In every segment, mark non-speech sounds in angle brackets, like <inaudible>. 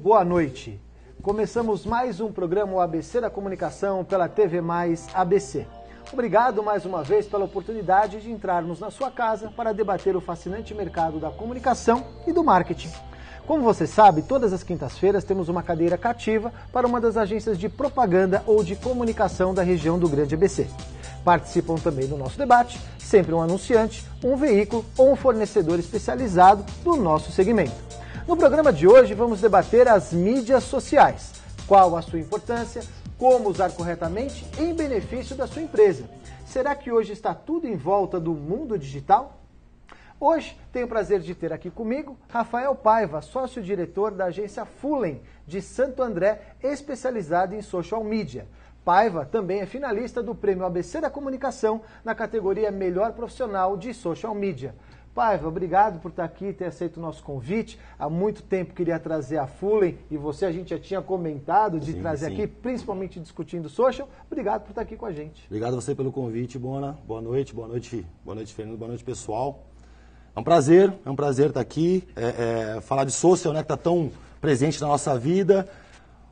boa noite. Começamos mais um programa ABC da Comunicação pela TV Mais ABC. Obrigado mais uma vez pela oportunidade de entrarmos na sua casa para debater o fascinante mercado da comunicação e do marketing. Como você sabe, todas as quintas-feiras temos uma cadeira cativa para uma das agências de propaganda ou de comunicação da região do Grande ABC. Participam também do nosso debate sempre um anunciante, um veículo ou um fornecedor especializado do nosso segmento. No programa de hoje vamos debater as mídias sociais, qual a sua importância, como usar corretamente em benefício da sua empresa. Será que hoje está tudo em volta do mundo digital? Hoje tenho o prazer de ter aqui comigo Rafael Paiva, sócio-diretor da agência Fulen de Santo André, especializada em social media. Paiva também é finalista do Prêmio ABC da Comunicação na categoria Melhor Profissional de Social Media. Paiva, obrigado por estar aqui, ter aceito o nosso convite. Há muito tempo queria trazer a Fulham e você, a gente já tinha comentado de sim, trazer sim. aqui, principalmente discutindo social. Obrigado por estar aqui com a gente. Obrigado a você pelo convite, Bona. Boa noite, boa noite, boa noite, Fernando, boa noite, pessoal. É um prazer, é um prazer estar aqui, é, é, falar de social, né, que está tão presente na nossa vida,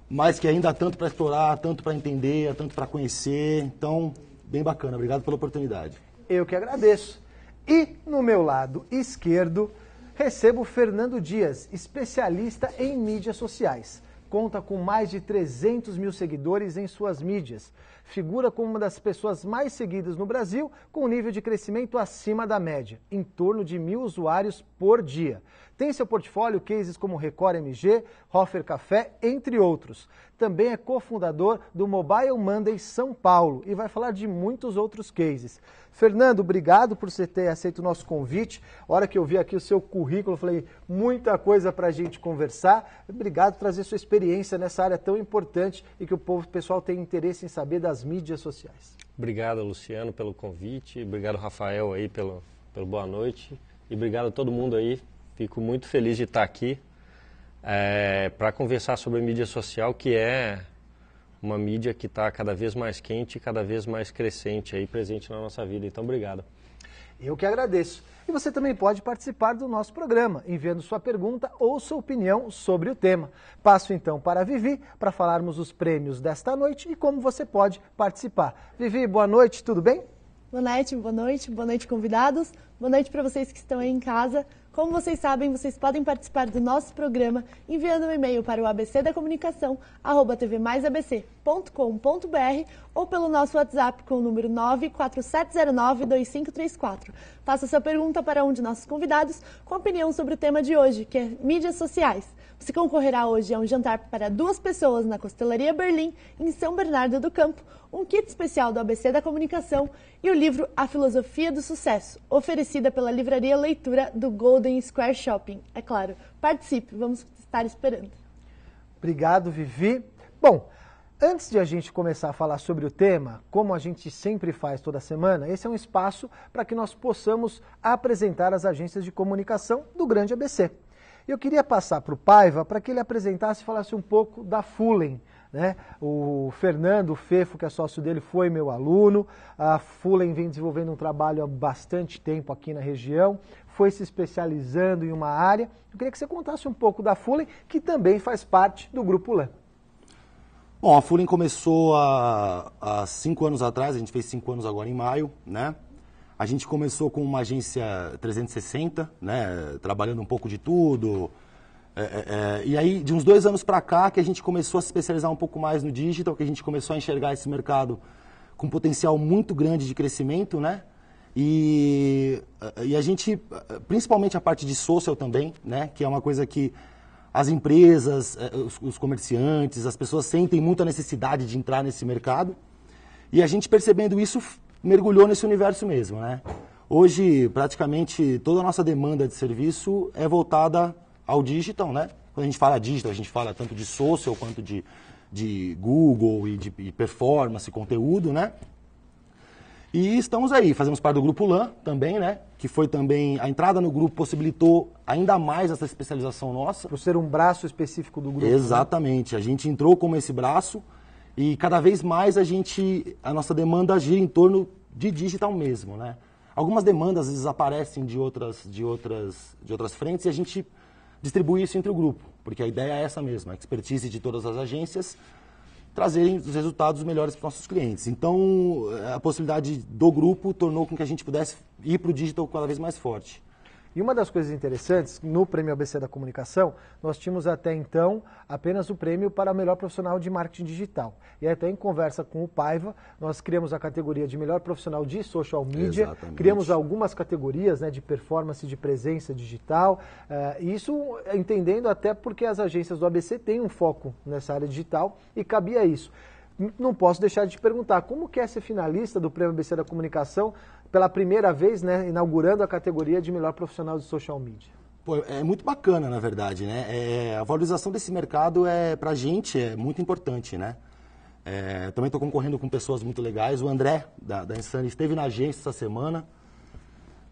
mas que ainda há tanto para explorar, tanto para entender, tanto para conhecer. Então, bem bacana. Obrigado pela oportunidade. Eu que agradeço. E no meu lado esquerdo, recebo Fernando Dias, especialista em mídias sociais. Conta com mais de 300 mil seguidores em suas mídias. Figura como uma das pessoas mais seguidas no Brasil, com um nível de crescimento acima da média, em torno de mil usuários por dia. Tem em seu portfólio cases como Record MG, Hoffer Café, entre outros. Também é cofundador do Mobile Monday São Paulo e vai falar de muitos outros cases. Fernando, obrigado por você ter aceito o nosso convite. A hora que eu vi aqui o seu currículo, eu falei muita coisa para a gente conversar. Obrigado por trazer sua experiência nessa área tão importante e que o povo pessoal tem interesse em saber das mídias sociais. Obrigado, Luciano, pelo convite. Obrigado, Rafael, aí pelo, pelo boa noite. E obrigado a todo mundo aí Fico muito feliz de estar aqui é, eh, para conversar sobre a mídia social, que é uma mídia que está cada vez mais quente, e cada vez mais crescente aí presente na nossa vida. Então, obrigado. Eu que agradeço. E você também pode participar do nosso programa, enviando sua pergunta ou sua opinião sobre o tema. Passo então para a Vivi para falarmos os prêmios desta noite e como você pode participar. Vivi, boa noite, tudo bem? Boa noite, boa noite, boa noite, convidados. Boa noite para vocês que estão aí em casa. Como vocês sabem, vocês podem participar do nosso programa enviando um e-mail para o ABC da Comunicação, arroba tvmaisabc.com.br ou pelo nosso WhatsApp com o número 947092534. Faça sua pergunta para um de nossos convidados com opinião sobre o tema de hoje, que é mídias sociais. Você concorrerá hoje a um jantar para duas pessoas na Costelaria Berlim, em São Bernardo do Campo, um kit especial do ABC da Comunicação e o livro A Filosofia do Sucesso, oferecida pela Livraria Leitura do Golden Square Shopping. É claro, participe, vamos estar esperando. Obrigado, Vivi. Bom, Antes de a gente começar a falar sobre o tema, como a gente sempre faz toda semana, esse é um espaço para que nós possamos apresentar as agências de comunicação do Grande ABC. Eu queria passar para o Paiva para que ele apresentasse e falasse um pouco da Fulen. Né? O Fernando Fefo, que é sócio dele, foi meu aluno. A Fulen vem desenvolvendo um trabalho há bastante tempo aqui na região, foi se especializando em uma área. Eu queria que você contasse um pouco da Fulen, que também faz parte do Grupo LAN. Bom, a Fulen começou há, há cinco anos atrás, a gente fez cinco anos agora em maio, né? A gente começou com uma agência 360, né, trabalhando um pouco de tudo. É, é, é e aí, de uns dois anos para cá, que a gente começou a se especializar um pouco mais no digital, que a gente começou a enxergar esse mercado com potencial muito grande de crescimento, né? E, e a gente, principalmente a parte de social também, né? Que é uma coisa que as empresas, é, os, os, comerciantes, as pessoas sentem muita necessidade de entrar nesse mercado. E a gente percebendo isso, mergulhou nesse universo mesmo, né? Hoje, praticamente toda a nossa demanda de serviço é voltada ao digital, né? Quando a gente fala digital, a gente fala tanto de social quanto de, de Google e de e performance, conteúdo, né? E estamos aí, fazemos parte do grupo LAN também, né? Que foi também, a entrada no grupo possibilitou ainda mais essa especialização nossa. Por ser um braço específico do grupo. Né? Exatamente, né? a gente entrou como esse braço, e cada vez mais a gente, a nossa demanda gira em torno de digital mesmo, né? Algumas demandas desaparecem de outras, de outras, de outras frentes e a gente distribui isso entre o grupo, porque a ideia é essa mesma, a expertise de todas as agências trazerem os resultados melhores para os nossos clientes. Então, a possibilidade do grupo tornou com que a gente pudesse ir para o digital cada vez mais forte. E uma das coisas interessantes, no Prêmio ABC da Comunicação, nós tínhamos até então apenas o prêmio para melhor profissional de marketing digital. E até em conversa com o Paiva, nós criamos a categoria de melhor profissional de social media, Exatamente. criamos algumas categorias né, de performance, de presença digital. Uh, isso entendendo até porque as agências do ABC têm um foco nessa área digital e cabia isso não posso deixar de te perguntar, como que é ser finalista do Prêmio ABC da Comunicação pela primeira vez, né, inaugurando a categoria de melhor profissional de social media. Pô, é muito bacana, na verdade, né? É, a valorização desse mercado é para gente é muito importante, né? É, também estou concorrendo com pessoas muito legais. O André da, da Insane esteve na agência essa semana.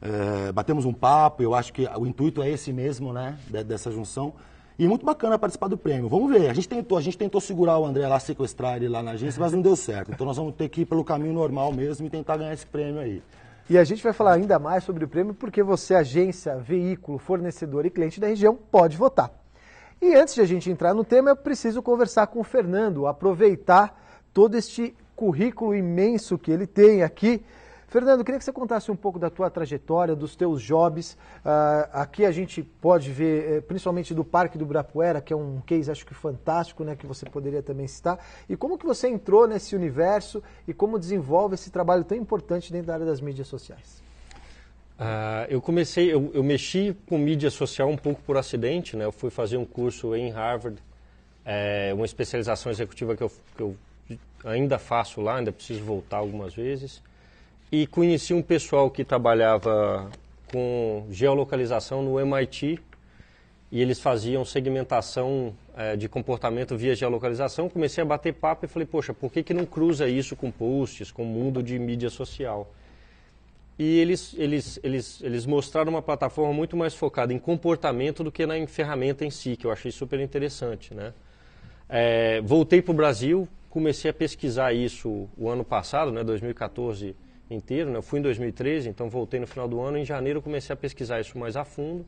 É, batemos um papo. Eu acho que o intuito é esse mesmo, né? De, dessa junção. E muito bacana participar do prêmio. Vamos ver. A gente tentou, a gente tentou segurar o André lá, sequestrar ele lá na agência, mas não deu certo. Então nós vamos ter que ir pelo caminho normal mesmo e tentar ganhar esse prêmio aí. E a gente vai falar ainda mais sobre o prêmio porque você, agência, veículo, fornecedor e cliente da região, pode votar. E antes de a gente entrar no tema, eu preciso conversar com o Fernando, aproveitar todo este currículo imenso que ele tem aqui Fernando, queria que você contasse um pouco da tua trajetória, dos teus jobs. Uh, aqui a gente pode ver, eh, principalmente do Parque do Brapuera, que é um case acho que fantástico, né, que você poderia também citar. E como que você entrou nesse universo e como desenvolve esse trabalho tão importante dentro da área das mídias sociais? Uh, eu comecei, eu, eu, mexi com mídia social um pouco por acidente, né? Eu fui fazer um curso em Harvard, é, uma especialização executiva que eu, que eu ainda faço lá, ainda preciso voltar algumas vezes e conheci um pessoal que trabalhava com geolocalização no MIT e eles faziam segmentação é, de comportamento via geolocalização. Comecei a bater papo e falei, poxa, por que, que não cruza isso com posts, com o mundo de mídia social? E eles, eles, eles, eles mostraram uma plataforma muito mais focada em comportamento do que na em ferramenta em si, que eu achei super interessante. Né? É, voltei para o Brasil, comecei a pesquisar isso o ano passado, né, 2014, inteiro. Né? Eu fui em 2013, então voltei no final do ano. Em janeiro comecei a pesquisar isso mais a fundo.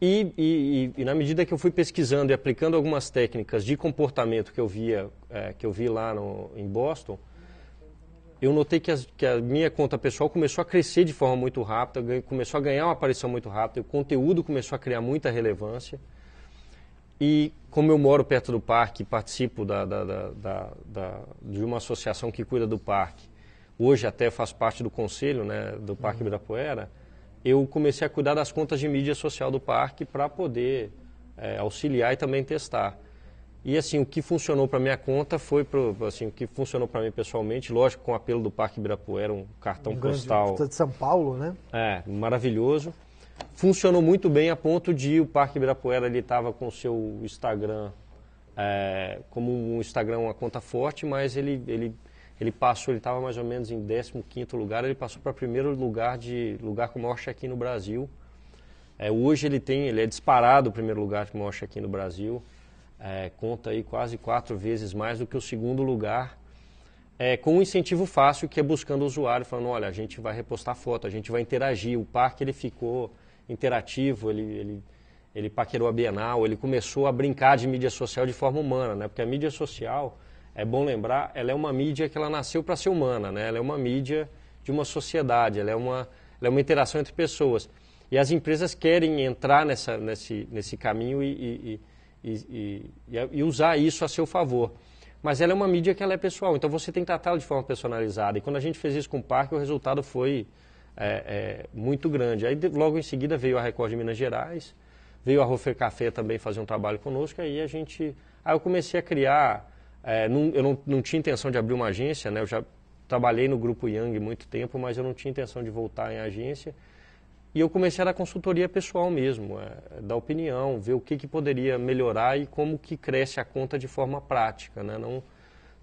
E, e, e, na medida que eu fui pesquisando e aplicando algumas técnicas de comportamento que eu via é, que eu vi lá no, em Boston, eu notei que, as, que, a minha conta pessoal começou a crescer de forma muito rápida, começou a ganhar uma aparição muito rápida, o conteúdo começou a criar muita relevância. E como eu moro perto do parque, participo da, da, da, de uma associação que cuida do parque, hoje até faz parte do conselho né, do Parque uhum. Ibirapuera, eu comecei a cuidar das contas de mídia social do parque para poder é, auxiliar e também testar. E assim, o que funcionou para minha conta foi pro, assim, o que funcionou para mim pessoalmente, lógico, com o apelo do Parque Ibirapuera, um cartão um postal. É de São Paulo, né? É, maravilhoso. Funcionou muito bem a ponto de o Parque Ibirapuera ele estava com o seu Instagram é, como um Instagram, uma conta forte, mas ele, ele ele passou, ele estava mais ou menos em 15º lugar, ele passou para primeiro lugar de lugar com o maior check-in no Brasil. É, hoje ele tem, ele é disparado o primeiro lugar com o maior check-in no Brasil. É, conta aí quase quatro vezes mais do que o segundo lugar. É, com um incentivo fácil que é buscando o usuário, falando, olha, a gente vai repostar foto, a gente vai interagir. O parque ele ficou interativo, ele, ele, ele paquerou a Bienal, ele começou a brincar de mídia social de forma humana, né? Porque a mídia social é bom lembrar, ela é uma mídia que ela nasceu para ser humana, né? Ela é uma mídia de uma sociedade, ela é uma, ela é uma interação entre pessoas. E as empresas querem entrar nessa, nesse, nesse caminho e, e, e, e usar isso a seu favor. Mas ela é uma mídia que ela é pessoal, então você tem que tratá-la de forma personalizada. E quando a gente fez isso com o parque, o resultado foi é, é, muito grande. Aí logo em seguida veio a Record de Minas Gerais, veio a Rofer Café também fazer um trabalho conosco, aí a gente... Aí eu comecei a criar é, não, eu não, não tinha intenção de abrir uma agência, né? Eu já trabalhei no grupo Young muito tempo, mas eu não tinha intenção de voltar em agência. E eu comecei a dar consultoria pessoal mesmo, é, dar opinião, ver o que, que poderia melhorar e como que cresce a conta de forma prática, né? Não,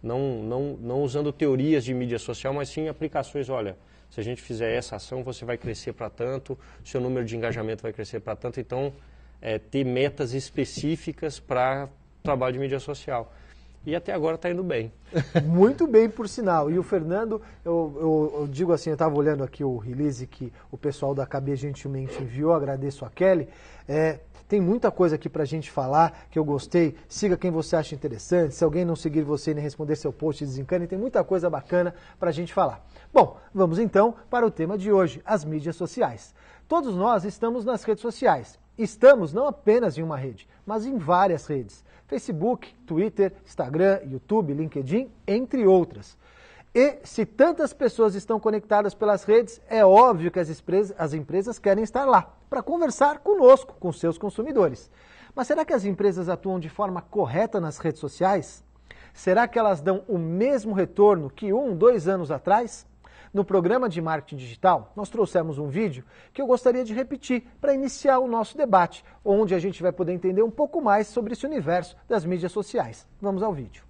não, não, não usando teorias de mídia social, mas sim aplicações. Olha, se a gente fizer essa ação, você vai crescer para tanto, seu número de engajamento vai crescer para tanto. Então, é, ter metas específicas para trabalho de mídia social e até agora está indo bem. <laughs> Muito bem, por sinal. E o Fernando, eu, eu, eu digo assim, eu estava olhando aqui o release que o pessoal da KB gentilmente enviou, agradeço a Kelly. É, tem muita coisa aqui para a gente falar que eu gostei. Siga quem você acha interessante. Se alguém não seguir você e nem responder seu post, desencane. Tem muita coisa bacana para a gente falar. Bom, vamos então para o tema de hoje, as mídias sociais. Todos nós estamos nas redes sociais. Estamos não apenas em uma rede, mas em várias redes: Facebook, Twitter, Instagram, YouTube, LinkedIn, entre outras. E se tantas pessoas estão conectadas pelas redes, é óbvio que as empresas, as empresas querem estar lá para conversar conosco, com seus consumidores. Mas será que as empresas atuam de forma correta nas redes sociais? Será que elas dão o mesmo retorno que um, dois anos atrás? No programa de marketing digital, nós trouxemos um vídeo que eu gostaria de repetir para iniciar o nosso debate, onde a gente vai poder entender um pouco mais sobre esse universo das mídias sociais. Vamos ao vídeo.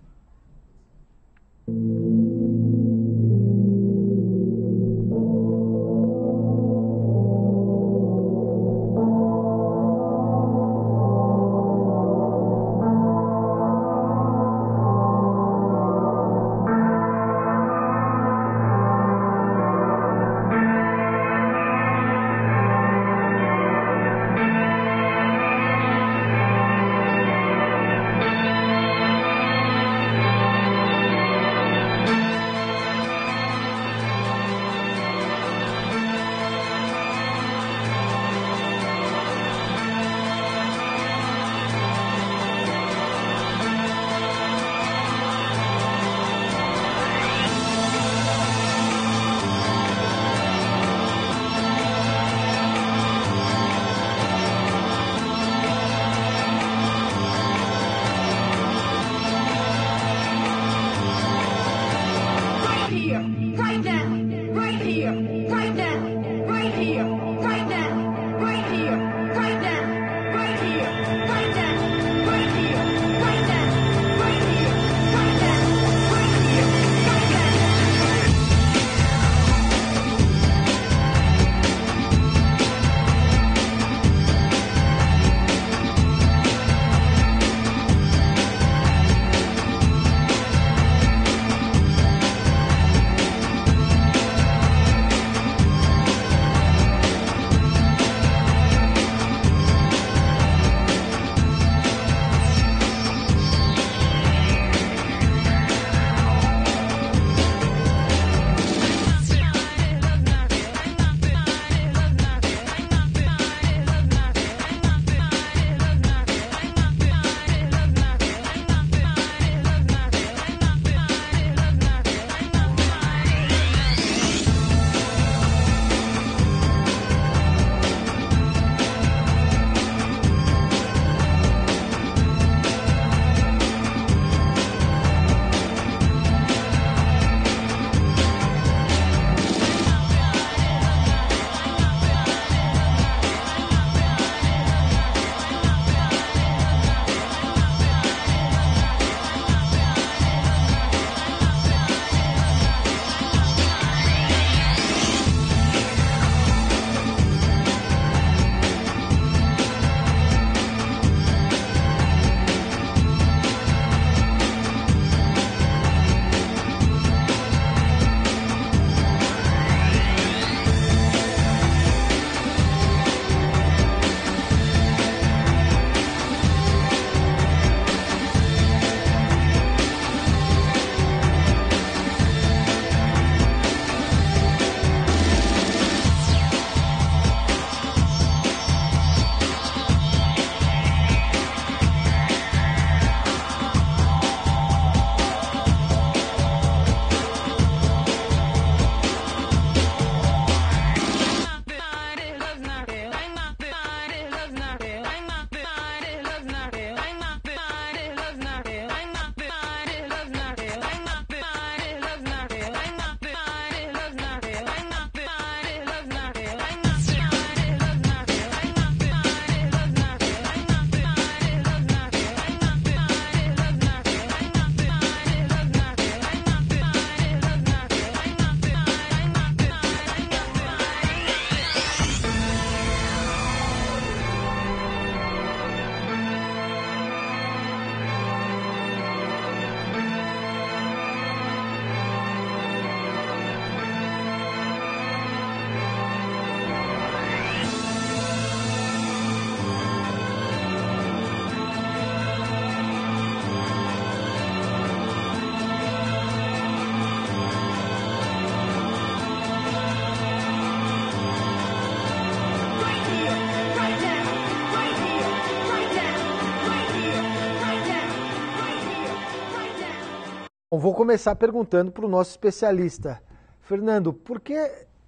vou começar perguntando para o nosso especialista. Fernando, por que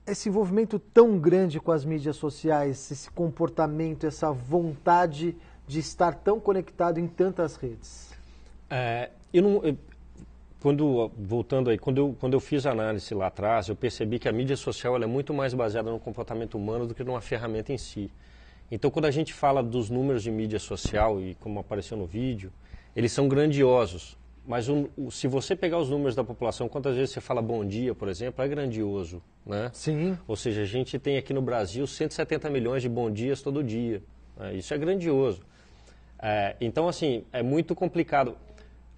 esse envolvimento tão grande com as mídias sociais, esse comportamento, essa vontade de estar tão conectado em tantas redes? É, eu não, eu, quando voltando aí, quando eu, quando eu fiz a análise lá atrás, eu percebi que a mídia social é muito mais baseada no comportamento humano do que numa ferramenta em si. Então, quando a gente fala dos números de mídia social e como apareceu no vídeo, eles são grandiosos. Mas o, o, se você pegar os números da população, quantas vezes você fala bom dia, por exemplo, é grandioso, né? Sim. Ou seja, a gente tem aqui no Brasil 170 milhões de bom dias todo dia. Né? Isso é grandioso. É, então, assim, é muito complicado.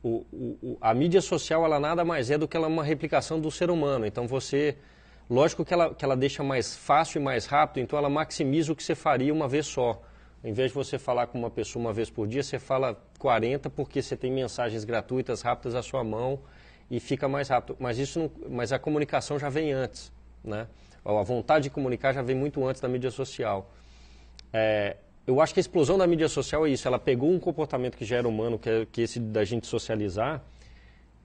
O, a mídia social, ela nada mais é do que ela é uma replicação do ser humano. Então, você... Lógico que ela, que ela deixa mais fácil e mais rápido, então ela maximiza o que você faria uma vez só. Em vez de você falar com uma pessoa uma vez por dia, você fala 40 porque você tem mensagens gratuitas rápidas à sua mão e fica mais rápido. Mas isso não, mas a comunicação já vem antes, né? A vontade de comunicar já vem muito antes da mídia social. É, eu acho que a explosão da mídia social é isso. Ela pegou um comportamento que já era humano, que é, que é esse da gente socializar,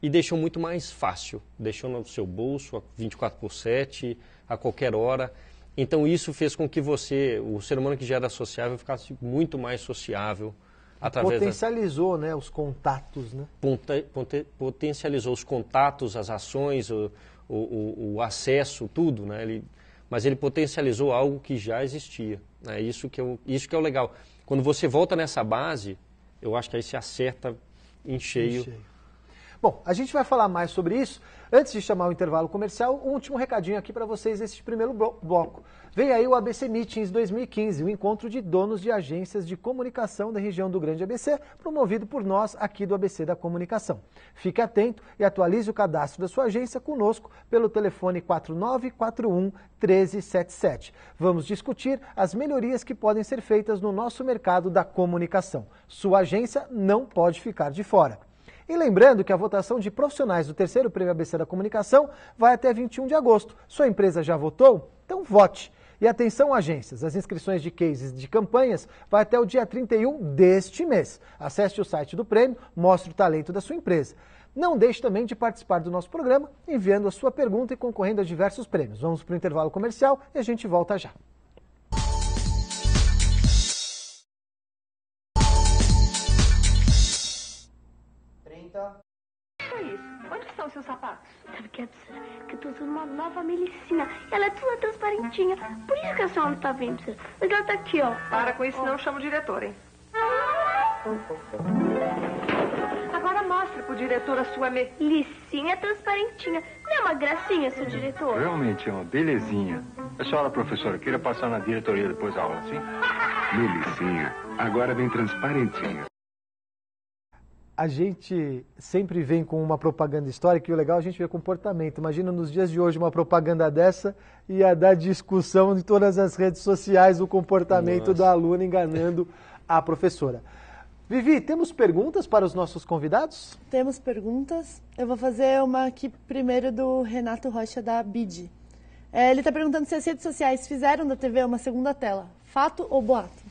e deixou muito mais fácil. Deixou no seu bolso, 24 por 7, a qualquer hora. Então isso fez com que você, o ser humano que já era sociável, ficasse muito mais sociável através potencializou, da... né, os contatos, né? Ponte... Ponte... potencializou os contatos, as ações, o, o, o acesso, tudo, né? Ele... mas ele potencializou algo que já existia. Né? Isso que é isso que é o legal. Quando você volta nessa base, eu acho que aí se acerta Em cheio. Em cheio. Bom, a gente vai falar mais sobre isso. Antes de chamar o intervalo comercial, um último recadinho aqui para vocês nesse primeiro bloco. Vem aí o ABC Meetings 2015, o um encontro de donos de agências de comunicação da região do Grande ABC, promovido por nós aqui do ABC da Comunicação. Fique atento e atualize o cadastro da sua agência conosco pelo telefone 4941 1377. Vamos discutir as melhorias que podem ser feitas no nosso mercado da comunicação. Sua agência não pode ficar de fora. E lembrando que a votação de profissionais do terceiro Prêmio ABC da Comunicação vai até 21 de agosto. Sua empresa já votou? Então vote! E atenção, agências, as inscrições de cases de campanhas vai até o dia 31 deste mês. Acesse o site do prêmio, mostre o talento da sua empresa. Não deixe também de participar do nosso programa, enviando a sua pergunta e concorrendo a diversos prêmios. Vamos para o intervalo comercial e a gente volta já. seus sapatos? Sabe que é absurdo? Que eu tô usando uma nova melicina. Ela é toda transparentinha. Por isso que a senhora não tá vendo, senhor. Mas ela tá aqui, ó. Para com isso, não chama o diretor, hein? Agora mostra pro diretor a sua melicinha transparentinha. Não é uma gracinha, seu diretor? Realmente é uma belezinha. A senhora, professora, queira passar na diretoria depois da aula, sim? Melicinha, <laughs> agora bem transparentinha a gente sempre vem com uma propaganda histórica e o legal é a gente ver comportamento. Imagina nos dias de hoje uma propaganda dessa e a dar discussão em todas as redes sociais o comportamento Nossa. da aluna enganando a professora. Vivi, temos perguntas para os nossos convidados? Temos perguntas. Eu vou fazer uma aqui primeiro do Renato Rocha da BID. É, ele está perguntando se as redes sociais fizeram da TV uma segunda tela. Fato ou boato?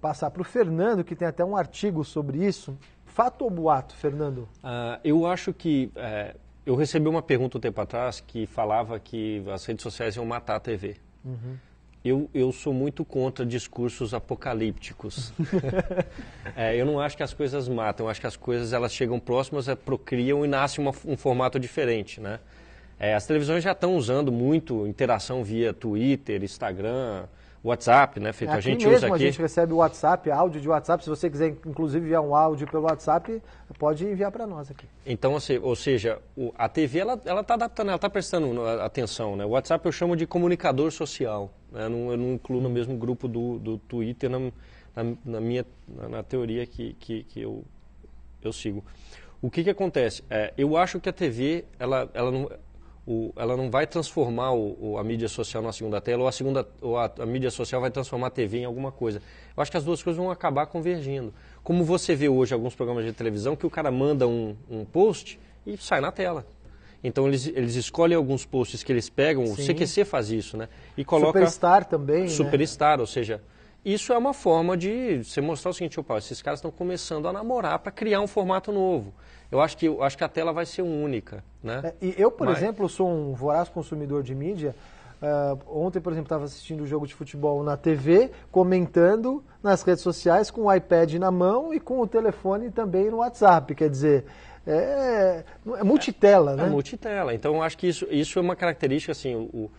Passar para o Fernando, que tem até um artigo sobre isso fato ou boato, Fernando? Uh, eu acho que. É, eu recebi uma pergunta um tempo atrás que falava que as redes sociais iam matar a TV. Uhum. Eu, eu sou muito contra discursos apocalípticos. <laughs> é, eu não acho que as coisas matam, eu acho que as coisas elas chegam próximas, é, procriam e nasce uma, um formato diferente, né? É, as televisões já estão usando muito interação via Twitter, Instagram, WhatsApp, né, Feito? É a gente mesmo usa aqui. A gente recebe WhatsApp, áudio de WhatsApp. Se você quiser, inclusive, enviar um áudio pelo WhatsApp, pode enviar para nós aqui. Então, ou seja, a TV ela está adaptando, ela está prestando atenção. Né? O WhatsApp eu chamo de comunicador social. Né? Eu, não, eu, não, incluo no mesmo grupo do, do Twitter na, na, na minha na, na, teoria que, que, que eu, eu sigo. O que, que acontece? É, eu acho que a TV, ela, ela não, o, ela não vai transformar o, o, a mídia social na segunda tela ou a segunda ou a, a, mídia social vai transformar a TV em alguma coisa. Eu acho que as duas coisas vão acabar convergindo. Como você vê hoje alguns programas de televisão que o cara manda um, um post e sai na tela. Então eles, eles escolhem alguns posts que eles pegam, Sim. o CQC faz isso, né? E coloca Superstar também, né? Superstar, né? ou seja, isso é uma forma de você mostrar o seguinte, opa, esses caras estão começando a namorar para criar um formato novo. Eu acho que, eu acho que a tela vai ser única. Né? É, e eu, por Mas... exemplo, sou um voraz consumidor de mídia. Uh, ontem, por exemplo, estava assistindo o um jogo de futebol na TV, comentando nas redes sociais com o iPad na mão e com o telefone também no WhatsApp. Quer dizer, é, é multitela, é, né? É multitela. Então, eu acho que isso, isso é uma característica, assim, o, o,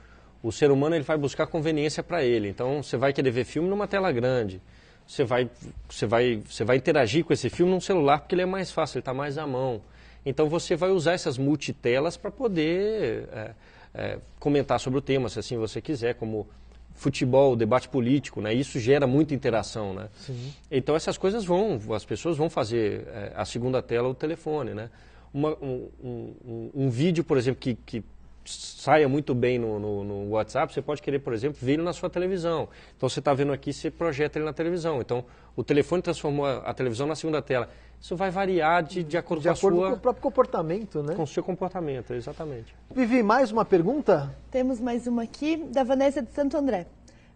o ser humano ele vai buscar conveniência para ele. Então, você vai querer ver filme numa tela grande você vai, você vai, você vai interagir com esse filme num celular porque ele é mais fácil, ele está mais à mão. Então você vai usar essas multitelas para poder é, é, comentar sobre o tema, se assim você quiser, como futebol, debate político, né? Isso gera muita interação, né? Sim. Então essas coisas vão, as pessoas vão fazer é, a segunda tela o telefone, né? Uma, um, um, um, vídeo, por exemplo, que, que saia muito bem no, no, no, WhatsApp, você pode querer, por exemplo, ver ele na sua televisão. Então você está vendo aqui, você projeta ele na televisão. Então o telefone transformou a televisão na segunda tela. Isso vai variar de, de acordo, de com, acordo sua, com o próprio comportamento, né? Com o seu comportamento, exatamente. Vivi, mais uma pergunta? Temos mais uma aqui, da Vanessa de Santo André.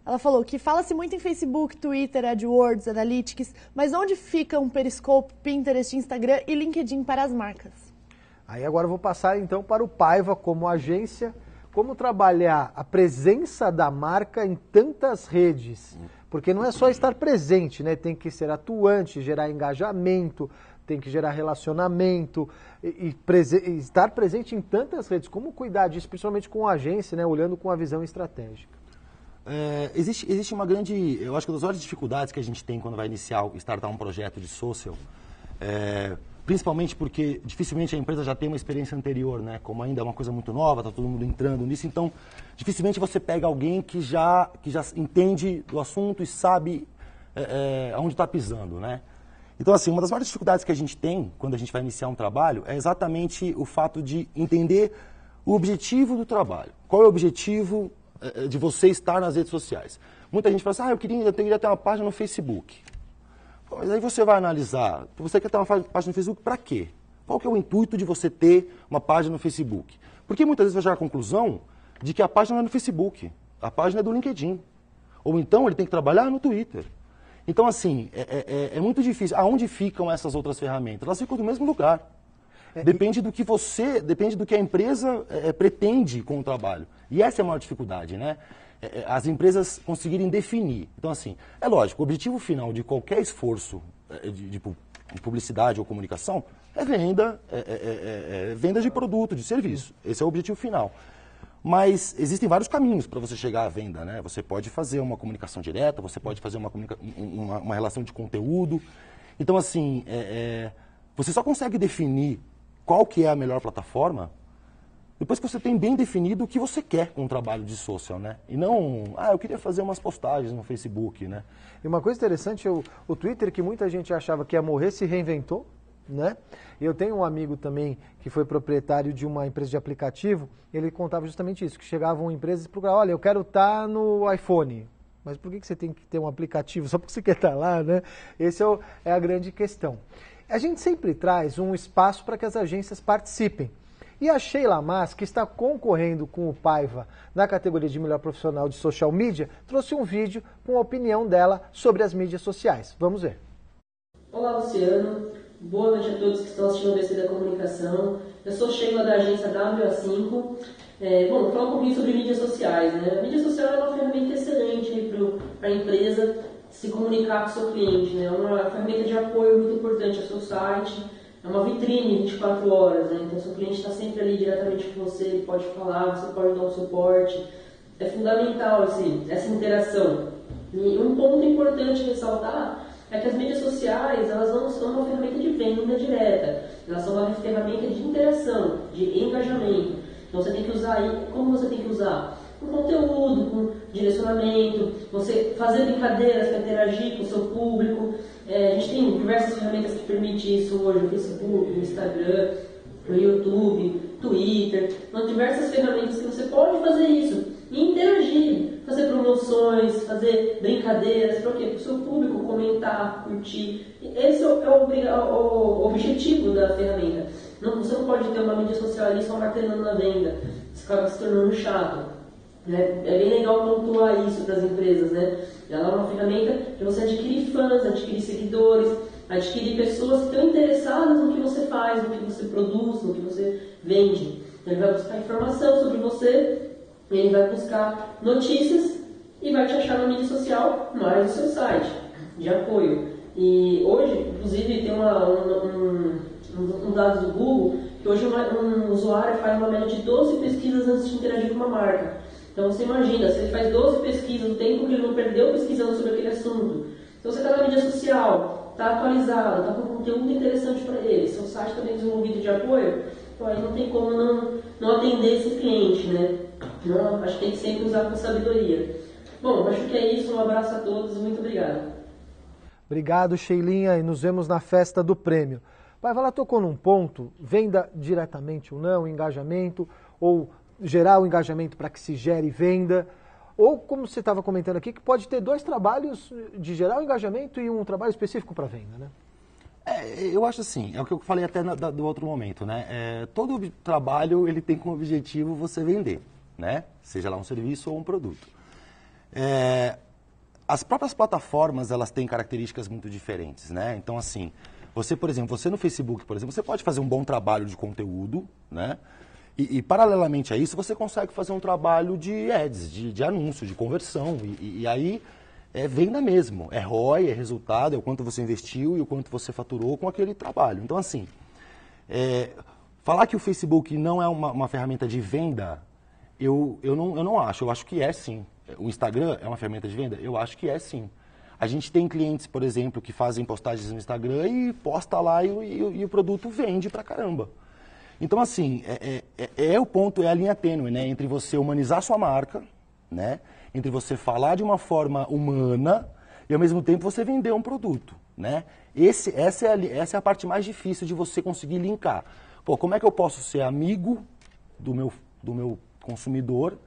Ela falou que fala-se muito em Facebook, Twitter, AdWords, Analytics, mas onde fica um Periscope, Pinterest, Instagram e LinkedIn para as marcas? Aí agora eu vou passar então para o Paiva como agência, como trabalhar a presença da marca em tantas redes. Porque não é só estar presente, né? Tem que ser atuante, gerar engajamento, tem que gerar relacionamento e, e, prese e estar presente em tantas redes. Como cuidar disso, principalmente com a agência, né? olhando com a visão estratégica? É, existe, existe uma grande. Eu acho que uma das maiores dificuldades que a gente tem quando vai iniciar, startar um projeto de social é principalmente porque dificilmente a empresa já tem uma experiência anterior, né? Como ainda é uma coisa muito nova, está todo mundo entrando nisso, então dificilmente você pega alguém que já, que já entende do assunto e sabe é, é, onde está pisando, né? Então, assim, uma das maiores dificuldades que a gente tem quando a gente vai iniciar um trabalho é exatamente o fato de entender o objetivo do trabalho. Qual é o objetivo é, é, de você estar nas redes sociais? Muita gente fala assim, ah, eu queria, eu queria ter uma página no Facebook. Mas aí você vai analisar. Você quer ter uma página no Facebook para quê? Qual que é o intuito de você ter uma página no Facebook? Porque muitas vezes vai chegar à conclusão de que a página não é no Facebook, a página é do LinkedIn. Ou então ele tem que trabalhar no Twitter. Então, assim, é, é, é, é muito difícil. Aonde ficam essas outras ferramentas? Elas ficam no mesmo lugar. É, depende do que você, depende do que a empresa é, é, pretende com o trabalho. E essa é a maior dificuldade, né? É, é, as empresas conseguirem definir. Então, assim, é lógico, o objetivo final de qualquer esforço é, de, de publicidade ou comunicação é venda, é, é, é, venda de produto, de serviço. Esse é o objetivo final. Mas existem vários caminhos para você chegar à venda, né? Você pode fazer uma comunicação direta, você pode fazer uma, uma, uma relação de conteúdo. Então, assim, você só consegue definir qual que é a melhor plataforma depois que você tem bem definido o que você quer com o trabalho de social, né? E não, ah, eu queria fazer umas postagens no Facebook, né? E uma coisa interessante, o, o Twitter, que muita gente achava que ia morrer, se reinventou, né? Eu tenho um amigo também que foi proprietário de uma empresa de aplicativo, ele contava justamente isso, que chegavam empresas e procuravam, olha, eu quero estar tá no iPhone. Mas por que, que você tem que ter um aplicativo só porque você quer estar tá lá, né? Essa é, é a grande questão. A gente sempre traz um espaço para que as agências participem. E a Sheila Mas, que está concorrendo com o Paiva na categoria de melhor profissional de social media, trouxe um vídeo com a opinião dela sobre as mídias sociais. Vamos ver. Olá, Luciano. Boa noite a todos que estão assistindo o BC da Comunicação. Eu sou Sheila da agência WA5. É, bom, falar um pouquinho sobre mídias sociais. Né? A mídia social é uma ferramenta excelente para a empresa se comunicar com o seu cliente. Né? É uma ferramenta de apoio muito importante ao seu site é uma vitrine 24 horas, né? então seu cliente está sempre ali diretamente com você, ele pode falar, você pode dar um suporte. É fundamental assim, essa interação. E um ponto importante ressaltar é que as mídias sociais elas não são uma ferramenta de venda direta, elas são uma ferramenta de interação, de engajamento. Então você tem que usar aí, como você tem que usar? Com conteúdo, com direcionamento, você fazer brincadeiras para interagir com o seu público, é, a gente tem diversas ferramentas que permitem isso hoje, o Facebook, o Instagram, o YouTube, Twitter, então, diversas ferramentas que você pode fazer isso e interagir, fazer promoções, fazer brincadeiras, para o seu público comentar, curtir. Esse é o, é, é o, o objetivo da ferramenta. Não, você não pode ter uma mídia social ali só martelando na venda, isso acaba se tornando chato. Né? É bem legal pontuar isso para as empresas, né? Ela é uma ferramenta que você adquire fãs, adquire seguidores, adquire pessoas que estão interessadas no que você faz, no que você produz, no que você vende. Então, ele vai buscar informação sobre você, ele vai buscar notícias e vai te achar na mídia social, mais no seu site de apoio. E hoje, inclusive, tem uma, um, um, um dado do Google que hoje um usuário faz uma média de 12 pesquisas antes de interagir com uma marca. Então você imagina, se ele faz 12 pesquisas, o tempo que ele não perdeu pesquisando sobre aquele assunto. Então você está na mídia social, está atualizado, está com conteúdo interessante para ele, seu site também tá desenvolvido de apoio, então aí não tem como não, não atender esse cliente, né? Não, acho que tem que sempre usar com sabedoria. Bom, acho que é isso, um abraço a todos, muito obrigado. Obrigado, Sheilinha, e nos vemos na festa do prêmio. vai lá tocou num ponto, venda diretamente ou não, engajamento, ou gerar o engajamento para que se gere venda. Ou, como você estava comentando aqui, que pode ter dois trabalhos de gerar o engajamento e um trabalho específico para venda, né? É, eu acho assim, é o que eu falei até na, da, do outro momento, né? É, todo trabalho ele tem como objetivo você vender, né? Seja lá um serviço ou um produto. É, as próprias plataformas elas têm características muito diferentes, né? Então assim, você por exemplo, você no Facebook, por exemplo, você pode fazer um bom trabalho de conteúdo, né? E, e, paralelamente a isso, você consegue fazer um trabalho de ads, de, de anúncio, de conversão. E, e, aí é venda mesmo. É ROI, é resultado, é o quanto você investiu e o quanto você faturou com aquele trabalho. Então, assim, é, falar que o Facebook não é uma, uma ferramenta de venda, eu, eu, não, eu não acho. Eu acho que é sim. O Instagram é uma ferramenta de venda? Eu acho que é sim. A gente tem clientes, por exemplo, que fazem postagens no Instagram e posta lá e, e, e o produto vende pra caramba. Então, assim, é, é, é, é, o ponto, é a linha tênue, né? Entre você humanizar sua marca, né? Entre você falar de uma forma humana e, ao mesmo tempo, você vender um produto, né? Esse, essa, é a, essa é a parte mais difícil de você conseguir linkar. Pô, como é que eu posso ser amigo do meu, do meu consumidor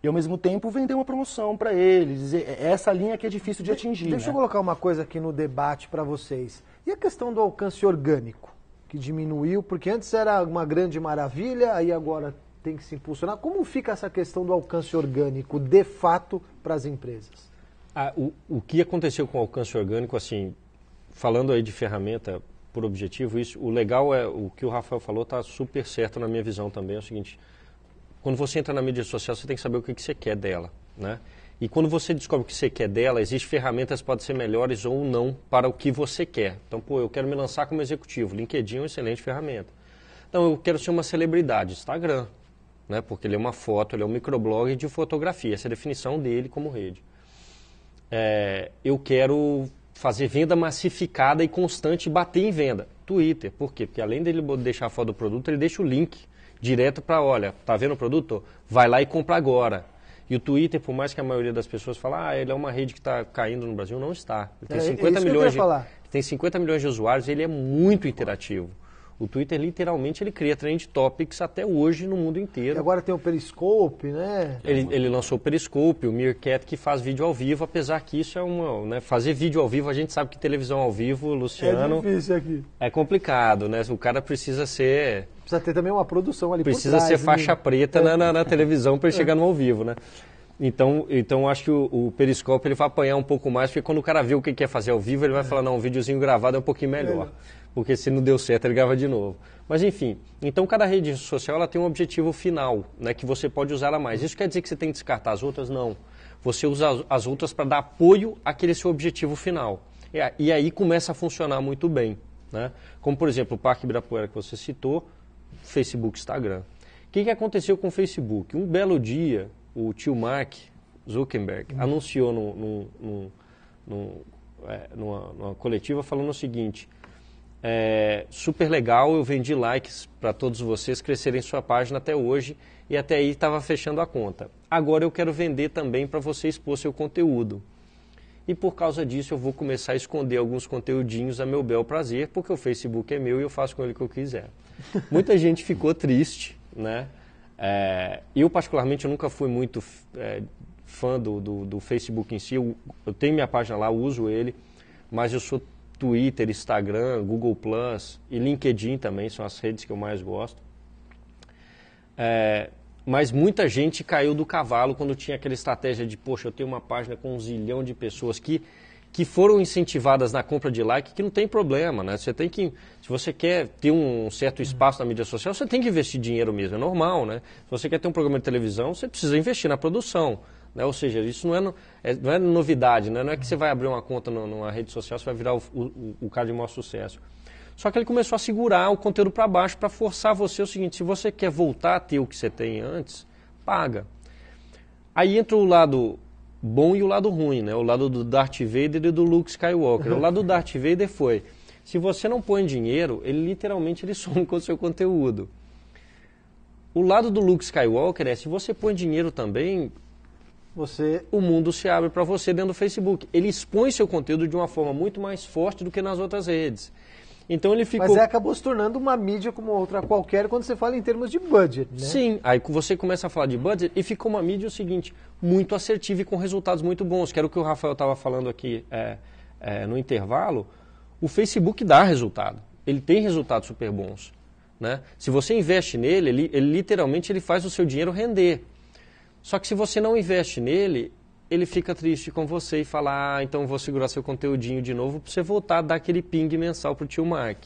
e, ao mesmo tempo, vender uma promoção para ele? Dizer, é, é essa linha que é difícil de atingir, Deixa né? eu colocar uma coisa aqui no debate para vocês. E a questão do alcance orgânico? que diminuiu, porque antes era uma grande maravilha, aí agora tem que se impulsionar. Como fica essa questão do alcance orgânico, de fato, para as empresas? Ah, o, o que aconteceu com o alcance orgânico, assim, falando aí de ferramenta por objetivo, isso, o legal é, o que o Rafael falou está super certo na minha visão também, é o seguinte, quando você entra na mídia social, você tem que saber o que, que você quer dela, né? E quando você descobre o que você quer dela, existem ferramentas que podem ser melhores ou não para o que você quer. Então, pô, eu quero me lançar como executivo. LinkedIn é uma excelente ferramenta. Então, eu quero ser uma celebridade. Instagram, né? Porque ele é uma foto, ele é um microblog de fotografia. Essa é a definição dele como rede. É, eu quero fazer venda massificada e constante e bater em venda. Twitter, por quê? Porque além dele deixar a foto do produto, ele deixa o link direto para, olha, tá vendo o produto? Vai lá e compra agora e o Twitter, por mais que a maioria das pessoas fale, ah, ele é uma rede que está caindo no Brasil, não está. Ele tem, é, 50 é milhões de, tem 50 milhões de usuários, ele é muito interativo. O Twitter literalmente ele cria trend topics até hoje no mundo inteiro. E agora tem o Periscope, né? Ele, ele lançou o Periscope, o Meerkat que faz vídeo ao vivo, apesar que isso é uma, né, fazer vídeo ao vivo, a gente sabe que televisão ao vivo, Luciano, é difícil aqui. É complicado, né? O cara precisa ser precisa ter também uma produção ali precisa trás, ser né? faixa né? preta é. na, na, na, televisão para ele é. chegar no ao vivo, né? Então, então acho que o, o Periscope ele vai apanhar um pouco mais, porque quando o cara vê o que quer é fazer ao vivo, ele vai é. falar, não, um videozinho gravado é um pouquinho melhor. É porque se não deu certo ele ligava de novo. Mas enfim, então cada rede social ela tem um objetivo final, né, que você pode usar a mais. Isso quer dizer que você tem que descartar as outras? Não. Você usa as outras para dar apoio àquele seu objetivo final. E aí começa a funcionar muito bem. Né? Como, por exemplo, o Parque Ibirapuera que você citou, Facebook, Instagram. O que, que aconteceu com o Facebook? Um belo dia, o tio Mark Zuckerberg anunciou no, no, no, no é, numa, numa coletiva falando o seguinte é, super legal, eu vendi likes para todos vocês crescerem sua página até hoje e até aí estava fechando a conta. Agora eu quero vender também para você expor seu conteúdo. E por causa disso eu vou começar a esconder alguns conteúdinhos a meu bel prazer, porque o Facebook é meu e eu faço com ele o que eu quiser. <laughs> Muita gente ficou triste, né? É, eu particularmente eu nunca fui muito é, fã do, do, do, Facebook em si, eu, eu tenho minha página lá, uso ele, mas eu sou Twitter, Instagram, Google Plus e LinkedIn também são as redes que eu mais gosto. É, mas muita gente caiu do cavalo quando tinha aquela estratégia de, poxa, eu tenho uma página com um zilhão de pessoas que, que foram incentivadas na compra de like, que não tem problema, né? Você tem que, se você quer ter um certo espaço na mídia social, você tem que investir dinheiro mesmo, é normal, né? Se você quer ter um programa de televisão, você precisa investir na produção. Né? Ou seja, isso não é, no, é não é novidade, né? não é que você vai abrir uma conta no, numa rede social, você vai virar o, o, o cara de maior sucesso. Só que ele começou a segurar o conteúdo para baixo para forçar você o seguinte: se você quer voltar a ter o que você tem antes, paga. Aí entra o lado bom e o lado ruim, né? O lado do Darth Vader e do Luke Skywalker. O lado do Darth Vader foi: se você não põe dinheiro, ele literalmente ele <laughs> some com o seu conteúdo. O lado do Luke Skywalker é: se você põe dinheiro também, você o mundo se abre para você dentro do Facebook. Ele expõe seu conteúdo de uma forma muito mais forte do que nas outras redes. Então ele ficou. Mas é, acabou se tornando uma mídia como outra qualquer quando você fala em termos de budget, né? Sim, aí você começa a falar de budget e ficou uma mídia o seguinte, muito assertiva e com resultados muito bons, que era o que o Rafael estava falando aqui é, é, no intervalo. O Facebook dá resultado, ele tem resultados super bons. Né? Se você investe nele, ele, ele literalmente ele faz o seu dinheiro render. Só que se você não investe nele, ele fica triste com você e fala, ah, então vou segurar seu conteúdinho de novo para você voltar a dar aquele ping mensal pro tio Mark.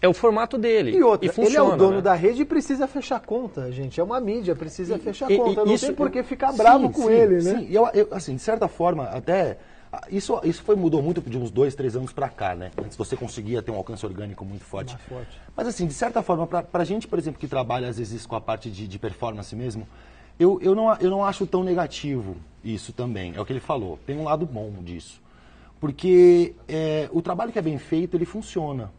É o formato dele. E outra, e funciona, ele é o né? dono né? da rede e precisa fechar conta, gente. É uma mídia, precisa e, fechar e, conta. E, não isso, tem por que ficar bravo sim, com sim, ele, né? Sim, eu, eu, assim, de certa forma, até ah, isso, isso foi, mudou muito de uns dois, três anos para cá, né? Antes você conseguia ter um alcance orgânico muito forte. Mais forte. Mas assim, de certa forma, para a gente, por exemplo, que trabalha às vezes com a parte de, de performance mesmo, eu, eu, não, eu não acho tão negativo isso também. É o que ele falou. Tem um lado bom disso. Porque é, o trabalho que é bem feito, ele funciona.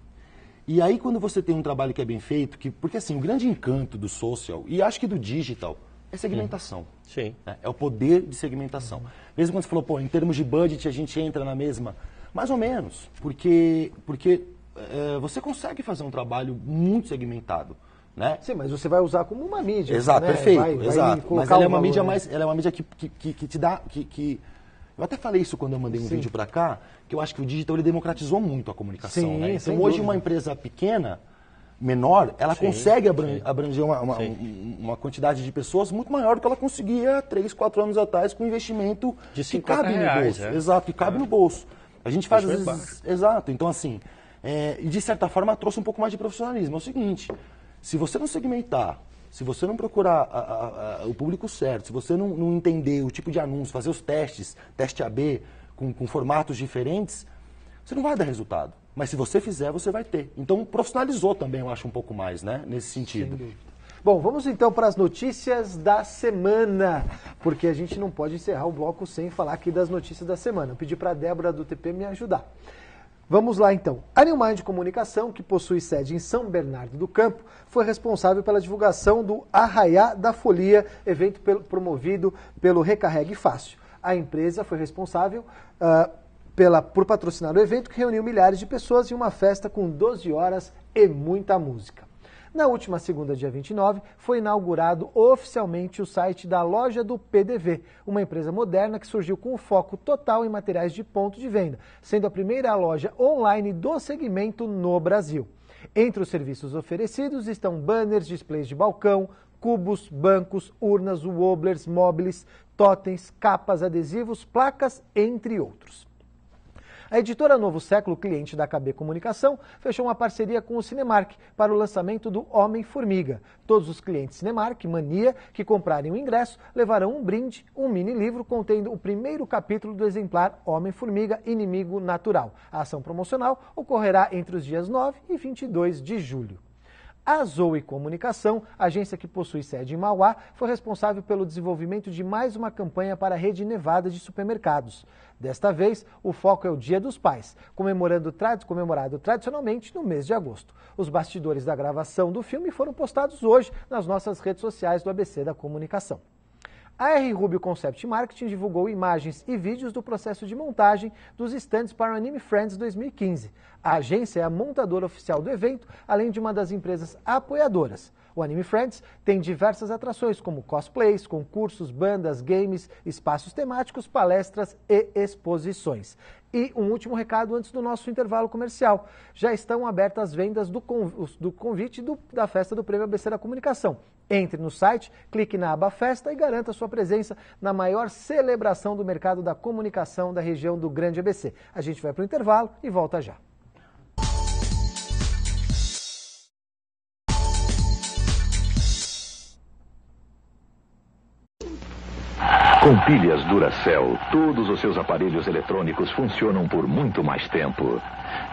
E aí quando você tem um trabalho que é bem feito, que, porque assim, o grande encanto do social, e acho que do digital, é segmentação. Sim. Né? É o poder de segmentação. Mesmo quando você falou, pô, em termos de budget a gente entra na mesma. Mais ou menos, porque, porque é, você consegue fazer um trabalho muito segmentado. Né? Sim, mas você vai usar como uma mídia. Exato, né? perfeito. Vai, exato. Vai mas ela é uma valor, mídia né? mais. Ela é uma mídia que, que, que te dá. Que, que, eu até falei isso quando eu mandei um Sim. vídeo para cá, que eu acho que o digital ele democratizou muito a comunicação. Sim, né? Então hoje dúvida. uma empresa pequena, menor, ela sim, consegue abran sim. abranger uma, uma, uma, quantidade de pessoas muito maior do que ela conseguia há 3, 4 anos atrás com um investimento de que cabe reais, no bolso. É? Exato, que cabe é. no bolso. A gente faz... É às vezes, exato. Então, assim, é, e de certa forma trouxe um pouco mais de profissionalismo. É o seguinte, se você não segmentar, se você não procurar a, a, a, o público certo, se você não, não, entender o tipo de anúncio, fazer os testes, teste AB, com, com formatos diferentes, você não vai dar resultado. Mas se você fizer, você vai ter. Então profissionalizou também, eu acho, um pouco mais, né? Nesse sentido. Bom, vamos então para as notícias da semana, porque a gente não pode encerrar o bloco sem falar aqui das notícias da semana. Eu pedi para a Débora do TP me ajudar. Vamos lá então. A New Mind Comunicação, que possui sede em São Bernardo do Campo, foi responsável pela divulgação do Arraiá da Folia, evento promovido pelo Recarregue Fácil. A empresa foi responsável uh, pela, por patrocinar o evento que reuniu milhares de pessoas em uma festa com 12 horas e muita música. Na última segunda, dia 29, foi inaugurado oficialmente o site da loja do PDV, uma empresa moderna que surgiu com foco total em materiais de ponto de venda, sendo a primeira loja online do segmento no Brasil. Entre os serviços oferecidos estão banners, displays de balcão, cubos, bancos, urnas, wobblers, móveis, totens, capas, adesivos, placas, entre outros. A editora Novo Século, cliente da KB Comunicação, fechou uma parceria com o Cinemark para o lançamento do Homem-Formiga. Todos os clientes Cinemark Mania que comprarem o ingresso levarão um brinde, um mini-livro contendo o primeiro capítulo do exemplar Homem-Formiga Inimigo Natural. A ação promocional ocorrerá entre os dias 9 e 22 de julho. A Zoe Comunicação, agência que possui sede em Mauá, foi responsável pelo desenvolvimento de mais uma campanha para a rede Nevada de supermercados. Desta vez, o foco é o Dia dos Pais, comemorando, comemorado tradicionalmente no mês de agosto. Os bastidores da gravação do filme foram postados hoje nas nossas redes sociais do ABC da Comunicação. A R Rubio Concept Marketing divulgou imagens e vídeos do processo de montagem dos estandes para o Anime Friends 2015. A agência é a montadora oficial do evento, além de uma das empresas apoiadoras. O Anime Friends tem diversas atrações, como cosplays, concursos, bandas, games, espaços temáticos, palestras e exposições. E um último recado antes do nosso intervalo comercial. Já estão abertas as vendas do, convite do, da festa do Prêmio ABC da Comunicação. Entre no site, clique na aba Festa e garanta sua presença na maior celebração do mercado da comunicação da região do Grande ABC. A gente vai para o intervalo e volta já. Com pilhas Duracell, todos os seus aparelhos eletrônicos funcionam por muito mais tempo.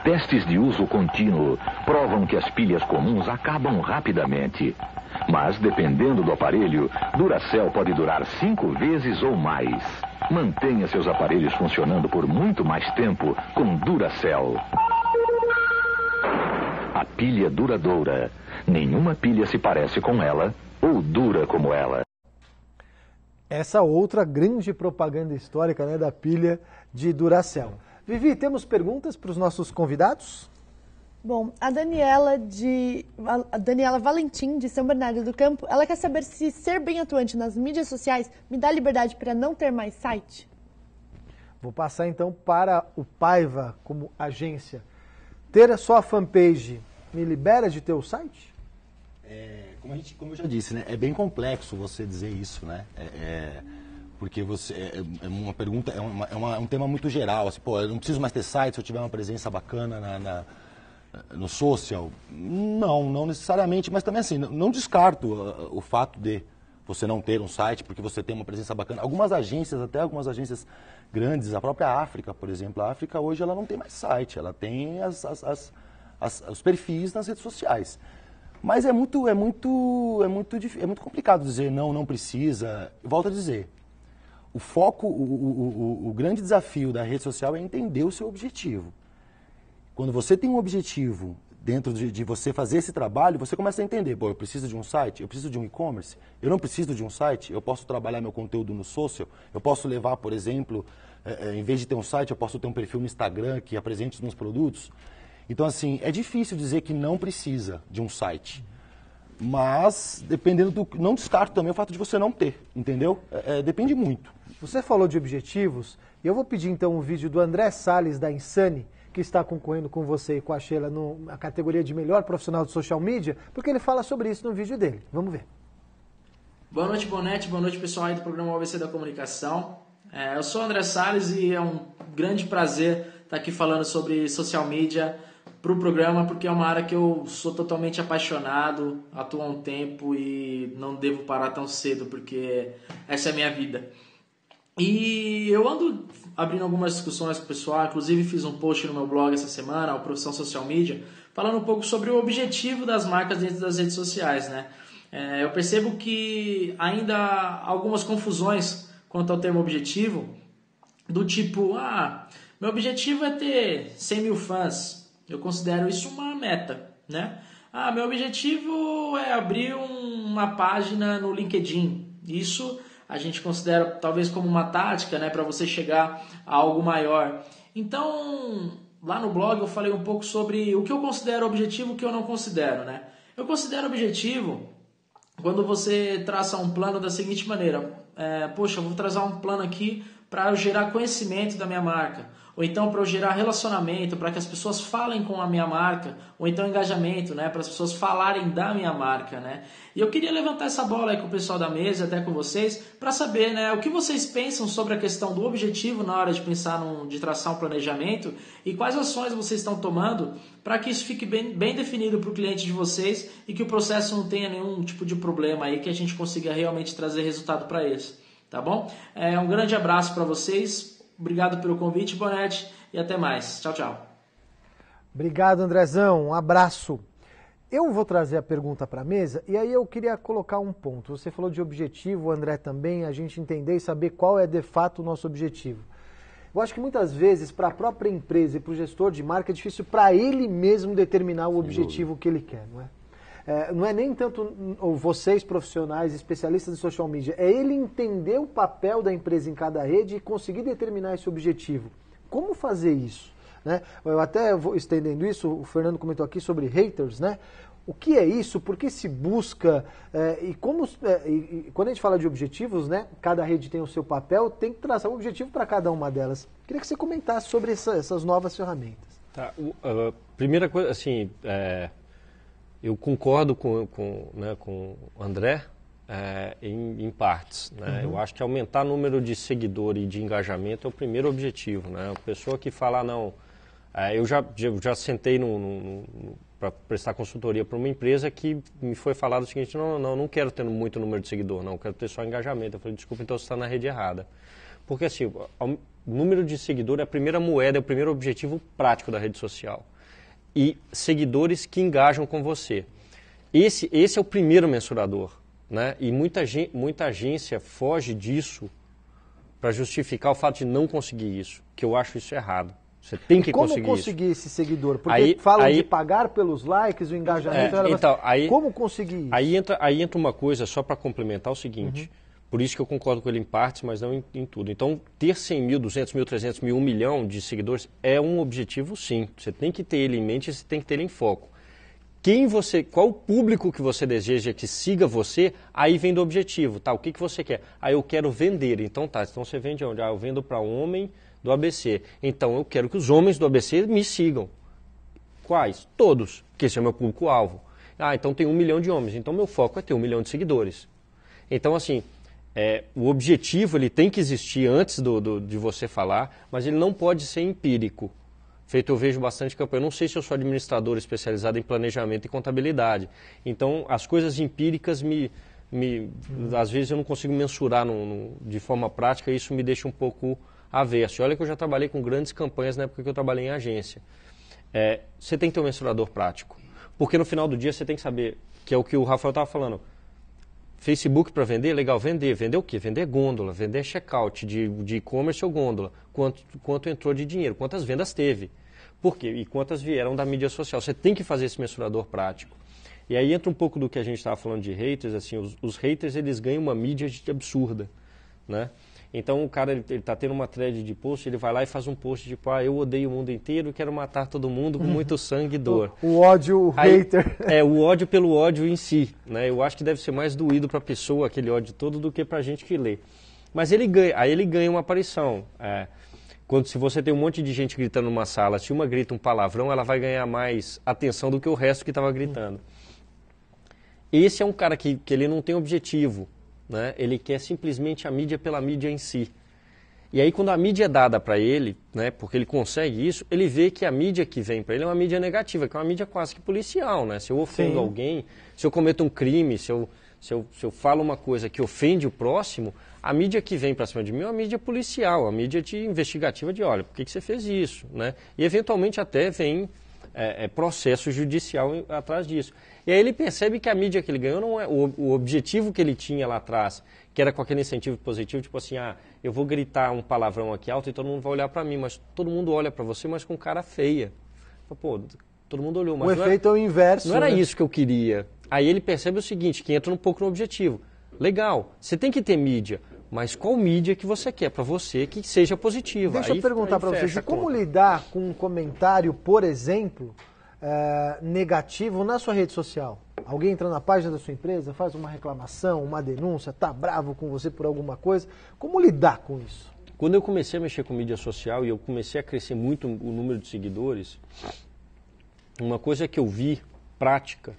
Testes de uso contínuo provam que as pilhas comuns acabam rapidamente. Mas, dependendo do aparelho, Duracell pode durar cinco vezes ou mais. Mantenha seus aparelhos funcionando por muito mais tempo com Duracell. A pilha duradoura. Nenhuma pilha se parece com ela ou dura como ela essa outra grande propaganda histórica né, da pilha de Duracell. Vivi, temos perguntas para os nossos convidados? Bom, a Daniela de a Daniela Valentim de São Bernardo do Campo, ela quer saber se ser bem atuante nas mídias sociais me dá liberdade para não ter mais site. Vou passar então para o Paiva como agência. Ter a sua fanpage me libera de ter o site? É, como, a gente, como eu já disse, né? É bem complexo você dizer isso, né? É, é, porque você é, é, é uma pergunta, é, uma, é uma, é um tema muito geral. Assim, pô, eu não preciso mais ter site se eu tiver uma presença bacana na, na no social? Não, não necessariamente, mas também assim, não, não descarto uh, o fato de você não ter um site porque você tem uma presença bacana. Algumas agências, até algumas agências grandes, a própria África, por exemplo, a África hoje ela não tem mais site, ela tem as, as, as, as os perfis nas redes sociais. Mas é muito, é muito, é muito, é muito complicado dizer não, não precisa. Volto a dizer, o foco, o, o, o, o grande desafio da rede social é entender o seu objetivo. Quando você tem um objetivo dentro de, de, você fazer esse trabalho, você começa a entender, bom eu preciso de um site, eu preciso de um e-commerce, eu não preciso de um site, eu posso trabalhar meu conteúdo no social, eu posso levar, por exemplo, eh, eh, em vez de ter um site, eu posso ter um perfil no Instagram que apresente os meus produtos. Então, assim, é difícil dizer que não precisa de um site. Mas, dependendo do. Não descarto também o fato de você não ter, entendeu? É, é, depende muito. Você falou de objetivos, e eu vou pedir então um vídeo do André Sales da Insane, que está concorrendo com você e com a Sheila na categoria de melhor profissional de social media, porque ele fala sobre isso no vídeo dele. Vamos ver. Boa noite, Bonete, boa noite pessoal aí do programa ABC da Comunicação. É, eu sou o André Sales e é um grande prazer estar aqui falando sobre social media para o programa porque é uma área que eu sou totalmente apaixonado, atuo há um tempo e não devo parar tão cedo porque essa é a minha vida. E eu ando abrindo algumas discussões com o pessoal, inclusive fiz um post no meu blog essa semana, o Profissão Social Media, falando um pouco sobre o objetivo das marcas dentro das redes sociais, né? É, eu percebo que ainda há algumas confusões quanto ao termo objetivo, do tipo, ah, meu objetivo é ter 100 mil fãs, eu considero isso uma meta, né? Ah, meu objetivo é abrir uma página no LinkedIn. Isso a gente considera talvez como uma tática, né, para você chegar a algo maior. Então, lá no blog eu falei um pouco sobre o que eu considero objetivo e o que eu não considero, né? Eu considero objetivo quando você traça um plano da seguinte maneira: é, poxa, eu vou traçar um plano aqui para eu gerar conhecimento da minha marca, ou então para eu gerar relacionamento, para que as pessoas falem com a minha marca, ou então engajamento, né, para as pessoas falarem da minha marca, né? E eu queria levantar essa bola aí com o pessoal da mesa, até com vocês, para saber, né, o que vocês pensam sobre a questão do objetivo na hora de pensar num, de traçar um planejamento e quais ações vocês estão tomando para que isso fique bem, bem definido para o cliente de vocês e que o processo não tenha nenhum tipo de problema aí que a gente consiga realmente trazer resultado para eles. Tá bom? É, um grande abraço para vocês. Obrigado pelo convite, Bonete, e até mais. Tchau, tchau. Obrigado, Andrezão. Um abraço. Eu vou trazer a pergunta para a mesa e aí eu queria colocar um ponto. Você falou de objetivo, André também, a gente entender e saber qual é de fato o nosso objetivo. Eu acho que muitas vezes, para a própria empresa e para o gestor de marca, é difícil para ele mesmo determinar o objetivo que ele quer, não é? É, não é nem tanto vocês profissionais, especialistas em social media, é ele entender o papel da empresa em cada rede e conseguir determinar esse objetivo. Como fazer isso? Né? Eu até vou estendendo isso, o Fernando comentou aqui sobre haters, né? O que é isso? Por que se busca? É, e como é, e, quando a gente fala de objetivos, né? Cada rede tem o seu papel, tem que traçar um objetivo para cada uma delas. Queria que você comentasse sobre essa, essas novas ferramentas. Tá. Ah, primeira coisa, assim, é, eu concordo com, com, né, com o André é, em, em, partes. Né? Uhum. Eu acho que aumentar o número de seguidores e de engajamento é o primeiro objetivo. Né? A pessoa que fala, ah, não, é, eu já, já, já sentei para prestar consultoria para uma empresa que me foi falado o seguinte, não, não, não quero ter muito número de seguidor, não, quero ter só engajamento. Eu falei, desculpa, então você está na rede errada. Porque assim, o número de seguidor é a primeira moeda, é o primeiro objetivo prático da rede social e seguidores que engajam com você. Esse, esse é o primeiro mensurador. Né? E muita, muita agência foge disso para justificar o fato de não conseguir isso, que eu acho isso errado. Você tem que como conseguir, conseguir esse seguidor? Porque aí, falam aí, de pagar pelos likes, o engajamento. É, assim, então, aí, como conseguir isso? Aí entra, aí entra uma coisa, só para complementar o seguinte. Uhum. Por isso que eu concordo com ele em partes, mas não em, em, tudo. Então, ter 100 mil, 200 mil, 300 mil, 1 milhão de seguidores é um objetivo, sim. Você tem que ter ele em mente, e você tem que ter ele em foco. Quem você, qual o público que você deseja que siga você, aí vem do objetivo, tá? O que, que você quer? Ah, eu quero vender. Então tá, então você vende onde? Ah, eu vendo para homem do ABC. Então eu quero que os homens do ABC me sigam. Quais? Todos, porque esse é meu público-alvo. Ah, então tem um milhão de homens. Então meu foco é ter um milhão de seguidores. Então, assim, é, o objetivo ele tem que existir antes do, do, de você falar, mas ele não pode ser empírico. Feito, eu vejo bastante campanha. Eu não sei se eu sou administrador especializado em planejamento e contabilidade. Então, as coisas empíricas me. me às vezes eu não consigo mensurar no, no, de forma prática e isso me deixa um pouco averso. olha que eu já trabalhei com grandes campanhas na época que eu trabalhei em agência. É, você tem que ter um mensurador prático. Porque no final do dia você tem que saber, que é o que o Rafael estava falando, Facebook para vender? Legal, vender. Vender o quê? Vender gôndola, vender checkout de e-commerce ou gôndola. Quanto, quanto entrou de dinheiro, quantas vendas teve. Por quê? E quantas vieram da mídia social. Você tem que fazer esse mensurador prático. E aí entra um pouco do que a gente estava falando de haters. assim Os, os haters eles ganham uma mídia absurda. Né? Então o cara ele, ele tá tendo uma thread de post, ele vai lá e faz um post tipo, ah, eu odeio o mundo inteiro, quero matar todo mundo com muito <laughs> sangue e dor. o, o, ódio, o Aí, hater. É, o <laughs> ódio pelo ódio em si, né? Eu acho que deve ser mais doído para a pessoa aquele ódio todo do que pra gente que lê. Mas ele ganha, aí ele ganha uma aparição. É, quando se você tem um monte de gente gritando numa sala, se uma grita um palavrão, ela vai ganhar mais atenção do que o resto que estava gritando. Esse é um cara que, que ele não tem objetivo né? Ele quer simplesmente a mídia pela mídia em si. E aí quando a mídia é dada para ele, né, porque ele consegue isso, ele vê que a mídia que vem para ele é uma mídia negativa, que é uma mídia quase que policial, né? Se eu ofendo Sim. alguém, se eu cometo um crime, se eu, se, eu, se eu falo uma coisa que ofende o próximo, a mídia que vem para cima de mim é uma mídia policial, a mídia de investigativa de, olha, por que, que você fez isso, né? E eventualmente até vem é, é, processo judicial atrás disso. E aí ele percebe que a mídia que ele ganhou não é o, o, objetivo que ele tinha lá atrás, que era com aquele incentivo positivo, tipo assim, ah, eu vou gritar um palavrão aqui alto e todo mundo vai olhar para mim, mas todo mundo olha para você, mas com cara feia. Pô, todo mundo olhou, mas o efeito era, é o inverso. Não né? era isso que eu queria. Aí ele percebe o seguinte, que entra um pouco no objetivo. Legal, você tem que ter mídia, mas qual mídia que você quer para você que seja positiva. Deixa aí, eu perguntar para vocês, como lidar com um comentário, por exemplo, é, negativo na sua rede social? Alguém entra na página da sua empresa, faz uma reclamação, uma denúncia, tá bravo com você por alguma coisa. Como lidar com isso? Quando eu comecei a mexer com mídia social e eu comecei a crescer muito o número de seguidores, uma coisa que eu vi prática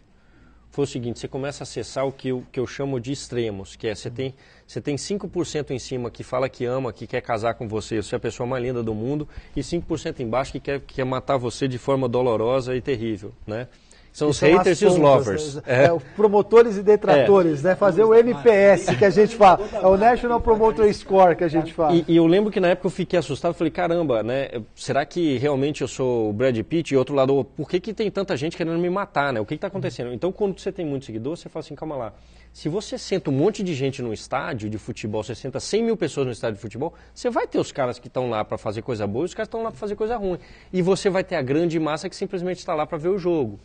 foi o seguinte, você começa a acessar o que eu, que eu chamo de extremos, que é você tem, você tem 5% em cima que fala que ama, que quer casar com você, você é a pessoa mais linda do mundo, e 5% embaixo que quer, que quer matar você de forma dolorosa e terrível, né? São os haters e os lovers. Né? É. É, promotores e detratores, é. né? Fazer o MPS que a gente fala. É o National Promoter Score que a gente fala. E, e, eu lembro que na época eu fiquei assustado, falei, caramba, né? Será que realmente eu sou o Brad Pitt? E outro lado, por que, que tem tanta gente querendo me matar, né? O que está acontecendo? Então, quando você tem muito seguidor, você fala assim, calma lá. Se você senta um monte de gente num estádio de futebol, você senta 100 mil pessoas no estádio de futebol, você vai ter os caras que estão lá para fazer coisa boa e os caras estão lá para fazer coisa ruim. E você vai ter a grande massa que simplesmente está lá para ver o jogo.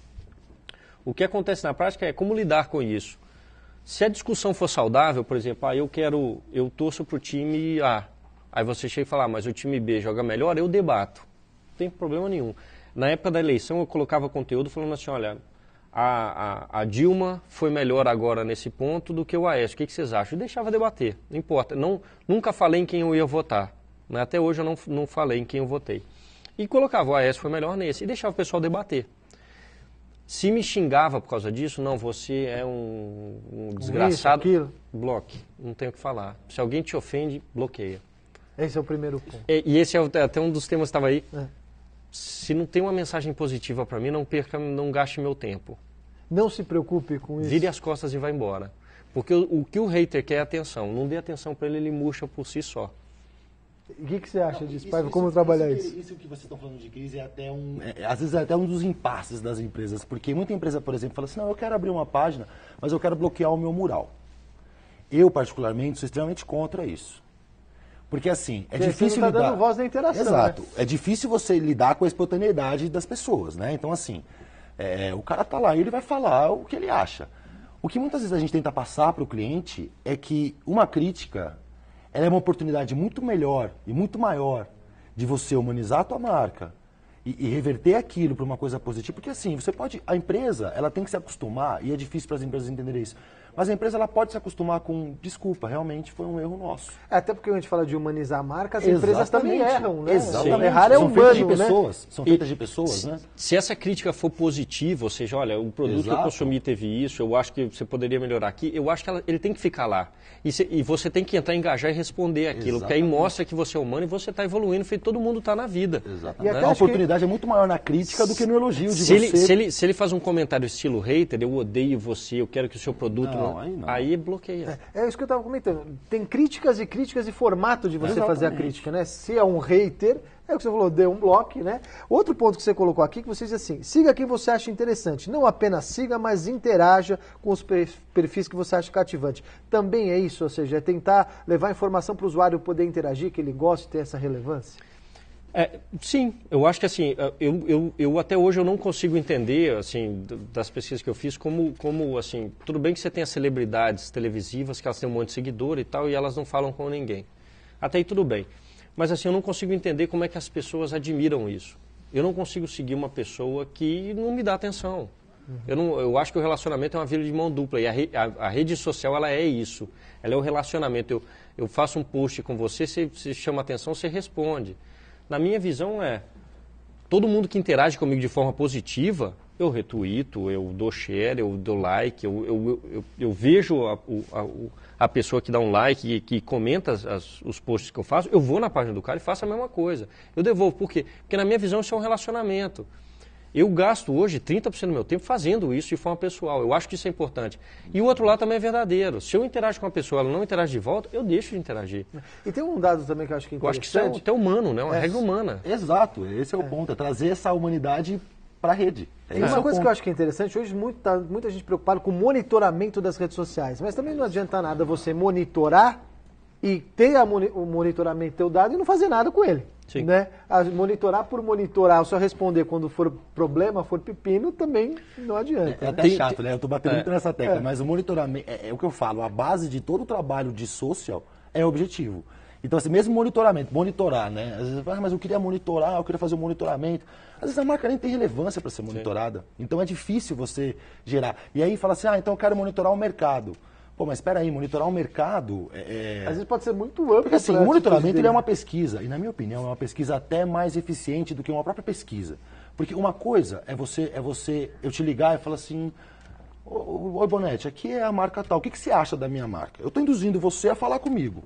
O que acontece na prática é como lidar com isso. Se a discussão for saudável, por exemplo, ah, eu quero, eu torço para o time A. Aí você chega e fala, ah, mas o time B joga melhor, eu debato. Não tem problema nenhum. Na época da eleição, eu colocava conteúdo falando assim, olha, a, a, a, Dilma foi melhor agora nesse ponto do que o Aécio. O que, que vocês acham? deixava debater, não importa. Não, nunca falei em quem eu ia votar. Né? Até hoje eu não, não falei em quem eu votei. E colocava o Aécio foi melhor nesse e deixava o pessoal debater. Se me xingava por causa disso, não, você é um, um desgraçado. Isso, bloque, não tenho o que falar. Se alguém te ofende, bloqueia. Esse é o primeiro ponto. E, e esse é, é até um dos temas que estava aí. É. Se não tem uma mensagem positiva para mim, não perca, não gaste meu tempo. Não se preocupe com isso. Vire as costas e vá embora. Porque o, o que o hater quer é atenção. Não dê atenção para ele, ele murcha por si só. O que, que você acha não, disso, isso, Paiva? Como isso, trabalhar isso? Isso que vocês estão falando de crise é até um. É, é, às vezes é até um dos impasses das empresas. Porque muita empresa, por exemplo, fala assim: não, eu quero abrir uma página, mas eu quero bloquear o meu mural. Eu, particularmente, sou extremamente contra isso. Porque assim, é Porque difícil tá lidar. dando voz na interação. Né? Exato. Né? É difícil você lidar com a espontaneidade das pessoas, né? Então, assim, é, o cara tá lá e ele vai falar o que ele acha. O que muitas vezes a gente tenta passar para o cliente é que uma crítica ela é uma oportunidade muito melhor e muito maior de você humanizar a tua marca e, e reverter aquilo para uma coisa positiva. Porque assim, você pode, a empresa, ela tem que se acostumar, e é difícil para as empresas entenderem isso, mas a empresa ela pode se acostumar com desculpa, realmente foi um erro nosso. É, até porque a gente fala de humanizar marcas, as empresas também erram, né? Exatamente. Errar é são humano, de né? pessoas, né? São feitas de pessoas, né? se, né? Se essa crítica for positiva, ou seja, olha, o produto Exato. que eu consumi teve isso, eu acho que você poderia melhorar aqui, eu acho que ela, ele tem que ficar lá. E, se, e, você tem que entrar, engajar e responder aquilo, Exatamente. porque aí mostra que você é humano e você está evoluindo, feito todo mundo está na vida. Exatamente. Né? A oportunidade que... é muito maior na crítica do que no elogio de se você. Ele, se, ele, se ele faz um comentário estilo hater, eu odeio você, eu quero que o seu produto... Não não, aí não. Aí bloqueia. É, é isso que eu estava comentando. Tem críticas e críticas e formato de você fazer a crítica, né? Se é um hater, é o que você falou, dê um bloco, né? Outro ponto que você colocou aqui, que você diz assim, siga quem você acha interessante. Não apenas siga, mas interaja com os perfis que você acha cativante. Também é isso, ou seja, é tentar levar informação para o usuário poder interagir, que ele goste e ter essa relevância. É, sim, eu acho que assim, é, eu, eu, eu, até hoje eu não consigo entender, assim, das pesquisas que eu fiz, como, como, assim, tudo bem que você tem as celebridades televisivas, que elas têm um monte de seguidor e tal, e elas não falam com ninguém. Até aí tudo bem. Mas assim, eu não consigo entender como é que as pessoas admiram isso. Eu não consigo seguir uma pessoa que não me dá atenção. Uhum. Eu, não, eu acho que o relacionamento é uma vida de mão dupla, e a, re, a, a rede social, ela é isso. Ela é o relacionamento. Eu, eu faço um post com você, você, você chama atenção, você responde na minha visão, é todo mundo que interage comigo de forma positiva, eu retuito, eu dou share, eu dou like, eu, eu, eu, eu vejo a, a, a, pessoa que dá um like e que comenta as, as, os posts que eu faço, eu vou na página do cara e faço a mesma coisa. Eu devolvo. Por quê? Porque na minha visão isso é um relacionamento. Eu gasto hoje 30% do meu tempo fazendo isso de forma pessoal. Eu acho que isso é importante. E o outro lado também é verdadeiro. Se eu interajo com uma pessoa e ela não interage de volta, eu deixo de interagir. E tem um dado também que eu acho que é interessante. Eu acho que isso é até humano, né? uma é, regra humana. Exato, esse é o é. ponto, é trazer essa humanidade para a rede. É e uma é coisa ponto. que eu acho que é interessante, hoje muita, tá, muita gente preocupada com o monitoramento das redes sociais, mas também não adianta nada você monitorar e ter a, o monitoramento do teu dado e não fazer nada com ele. Sim. Né? A monitorar por monitorar, só responder quando for problema, for pepino, também não adianta. É, é né? até chato, né? Eu estou batendo é. muito nessa tecla, é. mas o monitoramento, é, é, o que eu falo, a base de todo o trabalho de social é objetivo. Então, assim, mesmo monitoramento, monitorar, né? Às vezes, ah, mas eu queria monitorar, eu queria fazer o um monitoramento. Às vezes a marca nem tem relevância para ser monitorada. Sim. Então é difícil você gerar. E aí fala assim, ah, então eu quero monitorar o mercado. Pô, mas espera aí, monitorar o mercado... É, é... Às vezes pode ser muito amplo. Porque assim, o monitoramento ele é uma pesquisa, e na minha opinião é uma pesquisa até mais eficiente do que uma própria pesquisa. Porque uma coisa é você, é você eu te ligar e falar assim... Oi, Bonete, aqui é a marca tal. O que, que você acha da minha marca? Eu estou induzindo você a falar comigo.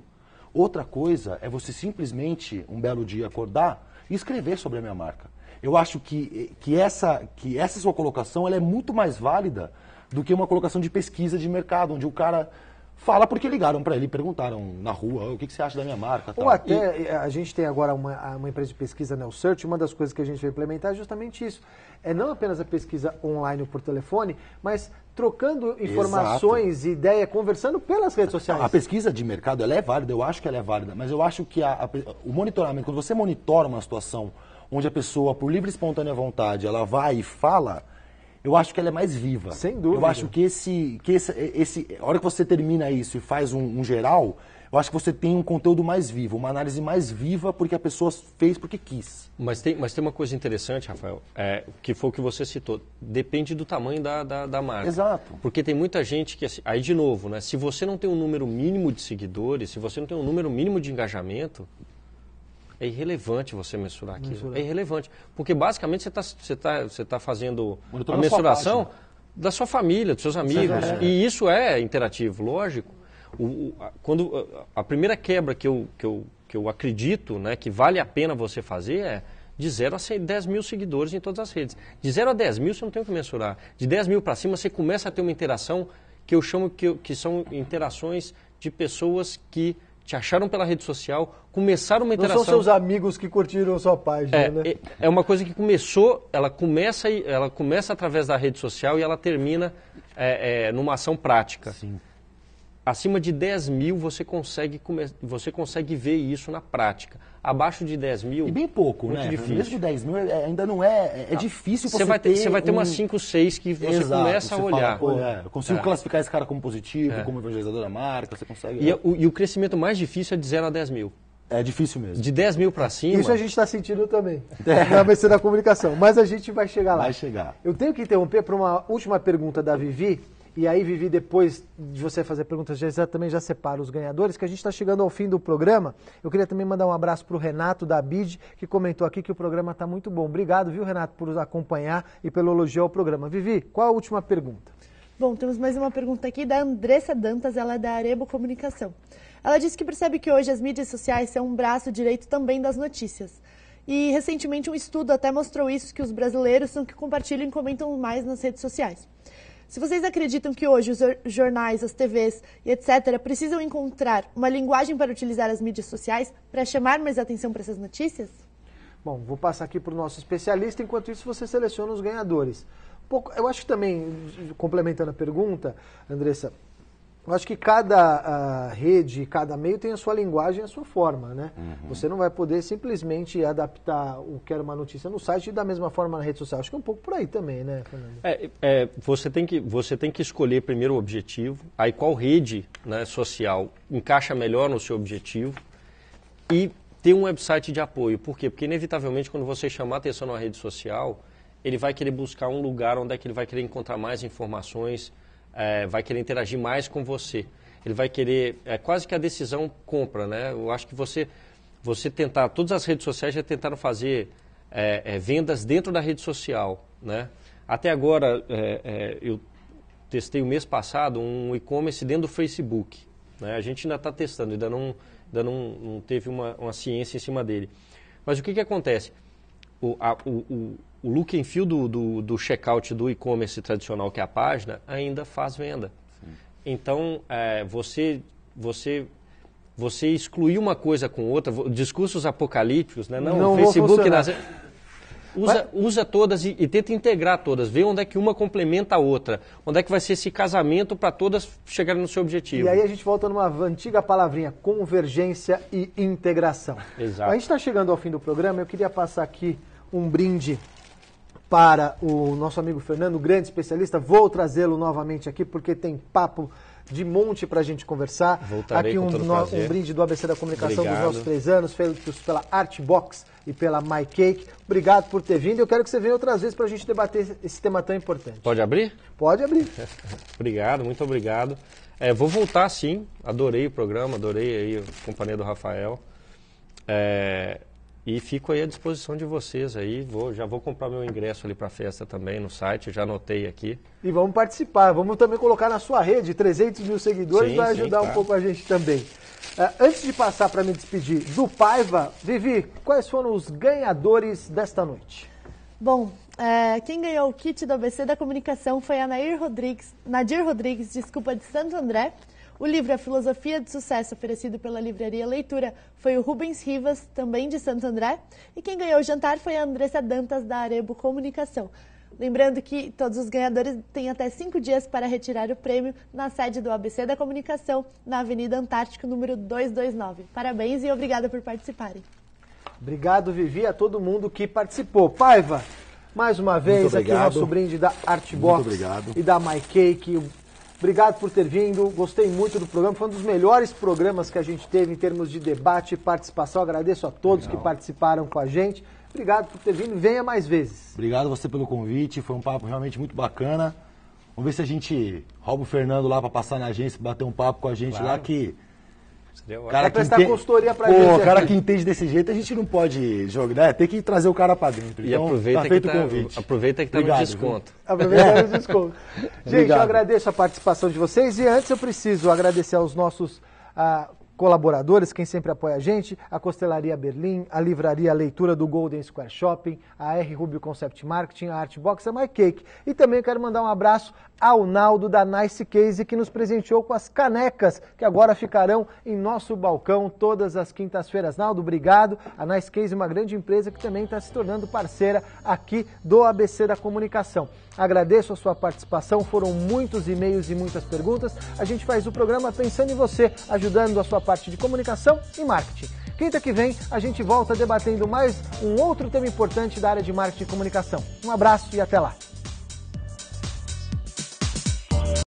Outra coisa é você simplesmente, um belo dia, acordar e escrever sobre a minha marca. Eu acho que, eh, que, essa, que essa sua colocação ela é muito mais válida do que uma colocação de pesquisa de mercado, onde o cara fala porque ligaram para ele, perguntaram na rua, ah, o que, que você acha da minha marca? Tal. Ou até, e... Eh, a gente tem agora uma, uma empresa de pesquisa, né, o Search, uma das coisas que a gente vai implementar é justamente isso. É não apenas a pesquisa online ou por telefone, mas trocando informações, Exato. ideia, conversando pelas redes sociais. A pesquisa de mercado, ela é válida, eu acho que ela é válida, mas eu acho que a, a, o monitoramento, quando você monitora uma situação onde a pessoa, por livre e espontânea vontade, ela vai e fala eu acho que ela é mais viva. Sem dúvida. Eu acho que esse. Que esse, esse a hora que você termina isso e faz um, um geral, eu acho que você tem um conteúdo mais vivo, uma análise mais viva, porque a pessoa fez porque quis. Mas tem, mas tem uma coisa interessante, Rafael, é, que foi o que você citou. Depende do tamanho da, da, da, marca. Exato. Porque tem muita gente que. Assim, aí, de novo, né? Se você não tem um número mínimo de seguidores, se você não tem um número mínimo de engajamento, é irrelevante você mensurar aquilo. Mensurar. É irrelevante. Porque basicamente você está você tá, você tá fazendo a mensuração da sua família, dos seus amigos. é. E isso é interativo, lógico. O, o, a, quando, a, a, primeira quebra que eu, que, eu, que eu acredito né, que vale a pena você fazer é de 0 a 10 mil seguidores em todas as redes. De 0 a 10 mil você não tem o que mensurar. De 10 mil para cima você começa a ter uma interação que eu chamo que, que são interações de pessoas que te acharam pela rede social, começaram uma interação. Não são seus amigos que curtiram sua página, é, né? É, é uma coisa que começou, ela começa, ela começa através da rede social e ela termina é, é, numa ação prática. Sim. Acima de 10 mil você consegue, come... você consegue ver isso na prática. Abaixo de 10 mil. E bem pouco, muito né? Difícil. Mesmo 10 mil é, ainda não é. É, é tá. difícil você, vai ter. Você vai ter um... umas 5, 6 que você Exato, começa a olhar. Fala, Pô, é, eu consigo é. classificar esse cara como positivo, é. como evangelizador da marca, você consegue. E, é. o, e o crescimento mais difícil é de 0 a 10 mil. É difícil mesmo. De 10 mil para cima. Isso a gente está sentindo também. <laughs> É. Na ABC da comunicação. Mas a gente vai chegar lá. Vai chegar. Eu tenho que interromper para uma última pergunta da Vivi, e aí, Vivi, depois de você fazer perguntas, já também já separa os ganhadores, que a gente está chegando ao fim do programa. Eu queria também mandar um abraço para o Renato da BID, que comentou aqui que o programa está muito bom. Obrigado, viu, Renato, por nos acompanhar e pelo elogio ao programa. Vivi, qual a última pergunta? Bom, temos mais uma pergunta aqui da Andressa Dantas, ela é da Arebo Comunicação. Ela disse que percebe que hoje as mídias sociais são um braço direito também das notícias. E recentemente um estudo até mostrou isso, que os brasileiros são que compartilham e comentam mais nas redes sociais. Se vocês acreditam que hoje os jornais, as TVs e etc. precisam encontrar uma linguagem para utilizar as mídias sociais para chamar mais atenção para essas notícias? Bom, vou passar aqui para o nosso especialista, enquanto isso você seleciona os ganhadores. Pouco, eu acho que também, complementando a pergunta, Andressa, eu acho que cada ah, rede, cada meio tem a sua linguagem, a sua forma, né? Uhum. Você não vai poder simplesmente adaptar o que era uma notícia no site e da mesma forma na rede social. Acho que é um pouco por aí também, né, Fernando? É, é você, tem que, você tem que escolher primeiro o objetivo, aí qual rede né, social encaixa melhor no seu objetivo e ter um website de apoio. Por quê? Porque inevitavelmente quando você chamar atenção na rede social, ele vai querer buscar um lugar onde é que ele vai querer encontrar mais informações, é, vai querer interagir mais com você. Ele vai querer, é quase que a decisão compra, né? Eu acho que você, você tentar, todas as redes sociais já tentaram fazer é, é, vendas dentro da rede social, né? Até agora, é, é, eu testei o mês passado um e-commerce dentro do Facebook. Né? A gente ainda está testando, ainda não, ainda não, não teve uma, uma ciência em cima dele. Mas o que, que acontece? O, a, o, o look and feel do, do, do checkout do e-commerce tradicional, que é a página, ainda faz venda. Sim. Então, é, você, você, você excluir uma coisa com outra, discursos apocalípticos, né? não, não Facebook... Usa, usa todas e, e, tenta integrar todas, vê onde é que uma complementa a outra, onde é que vai ser esse casamento para todas chegarem no seu objetivo. E aí a gente volta numa antiga palavrinha, convergência e integração. Exato. A gente está chegando ao fim do programa, eu queria passar aqui um brinde para o nosso amigo Fernando, grande especialista. Vou trazê-lo novamente aqui porque tem papo de monte para a gente conversar. Voltarei aqui um, no, um, brinde do ABC da Comunicação Obrigado. dos nossos três anos, feitos pela Artbox e pela MyCake. Cake. Obrigado por ter vindo. Eu quero que você venha outras vezes para a gente debater esse tema tão importante. Pode abrir? Pode abrir. <laughs> obrigado, muito obrigado. É, vou voltar sim. Adorei o programa, adorei aí a companhia do Rafael. É, e fico aí à disposição de vocês aí. Vou, já vou comprar meu ingresso ali para a festa também no site, já anotei aqui. E vamos participar. Vamos também colocar na sua rede 300 mil seguidores, sim, vai ajudar sim, um tá. pouco a gente também. Uh, antes de passar para me despedir do Paiva, Vivi, quais foram os ganhadores desta noite? Bom, é, quem ganhou o kit do ABC da comunicação foi a Nair Rodrigues, Nadir Rodrigues, desculpa, de Santo André. O livro A Filosofia de Sucesso, oferecido pela Livraria Leitura, foi o Rubens Rivas, também de Santo André, e quem ganhou o jantar foi a Andressa Dantas, da Arebo Comunicação. Lembrando que todos os ganhadores têm até cinco dias para retirar o prêmio na sede do ABC da Comunicação, na Avenida Antártico, número 229. Parabéns e obrigada por participarem. Obrigado, Vivi, a todo mundo que participou. Paiva, mais uma vez, aqui nosso brinde da Artbox e da MyCake. Cake, Obrigado por ter vindo, gostei muito do programa, foi um dos melhores programas que a gente teve em termos de debate e participação. Agradeço a todos Legal. que participaram com a gente. Obrigado por ter vindo, venha mais vezes. Obrigado você pelo convite, foi um papo realmente muito bacana. Vamos ver se a gente rouba o Fernando lá para passar na agência, bater um papo com a gente claro. lá que Cara é que prestar consultoria pra Pô, gente. cara aqui. que entende desse jeito, a gente não pode jogar, né? Tem que trazer o cara pra dentro. E então, tá aproveita tá feito que tá, o convite. Aproveita que tá Obrigado, no desconto. Viu? Aproveita é. no desconto. gente, Obrigado. eu agradeço a participação de vocês e antes eu preciso agradecer aos nossos ah, colaboradores, quem sempre apoia a gente, a Costelaria Berlim, a Livraria Leitura do Golden Square Shopping, a R Rubio Concept Marketing, a Artbox, a MyCake. Cake. E também quero mandar um abraço ao Naldo da Nice Case que nos presenteou com as canecas que agora ficarão em nosso balcão todas as quintas-feiras. Naldo, obrigado. A Nice Case é uma grande empresa que também está se tornando parceira aqui do ABC da Comunicação. Agradeço a sua participação, foram muitos e-mails e muitas perguntas. A gente faz o programa pensando em você, ajudando a sua parte de comunicação e marketing. Quinta que vem a gente volta debatendo mais um outro tema importante da área de marketing e comunicação. Um abraço e até lá.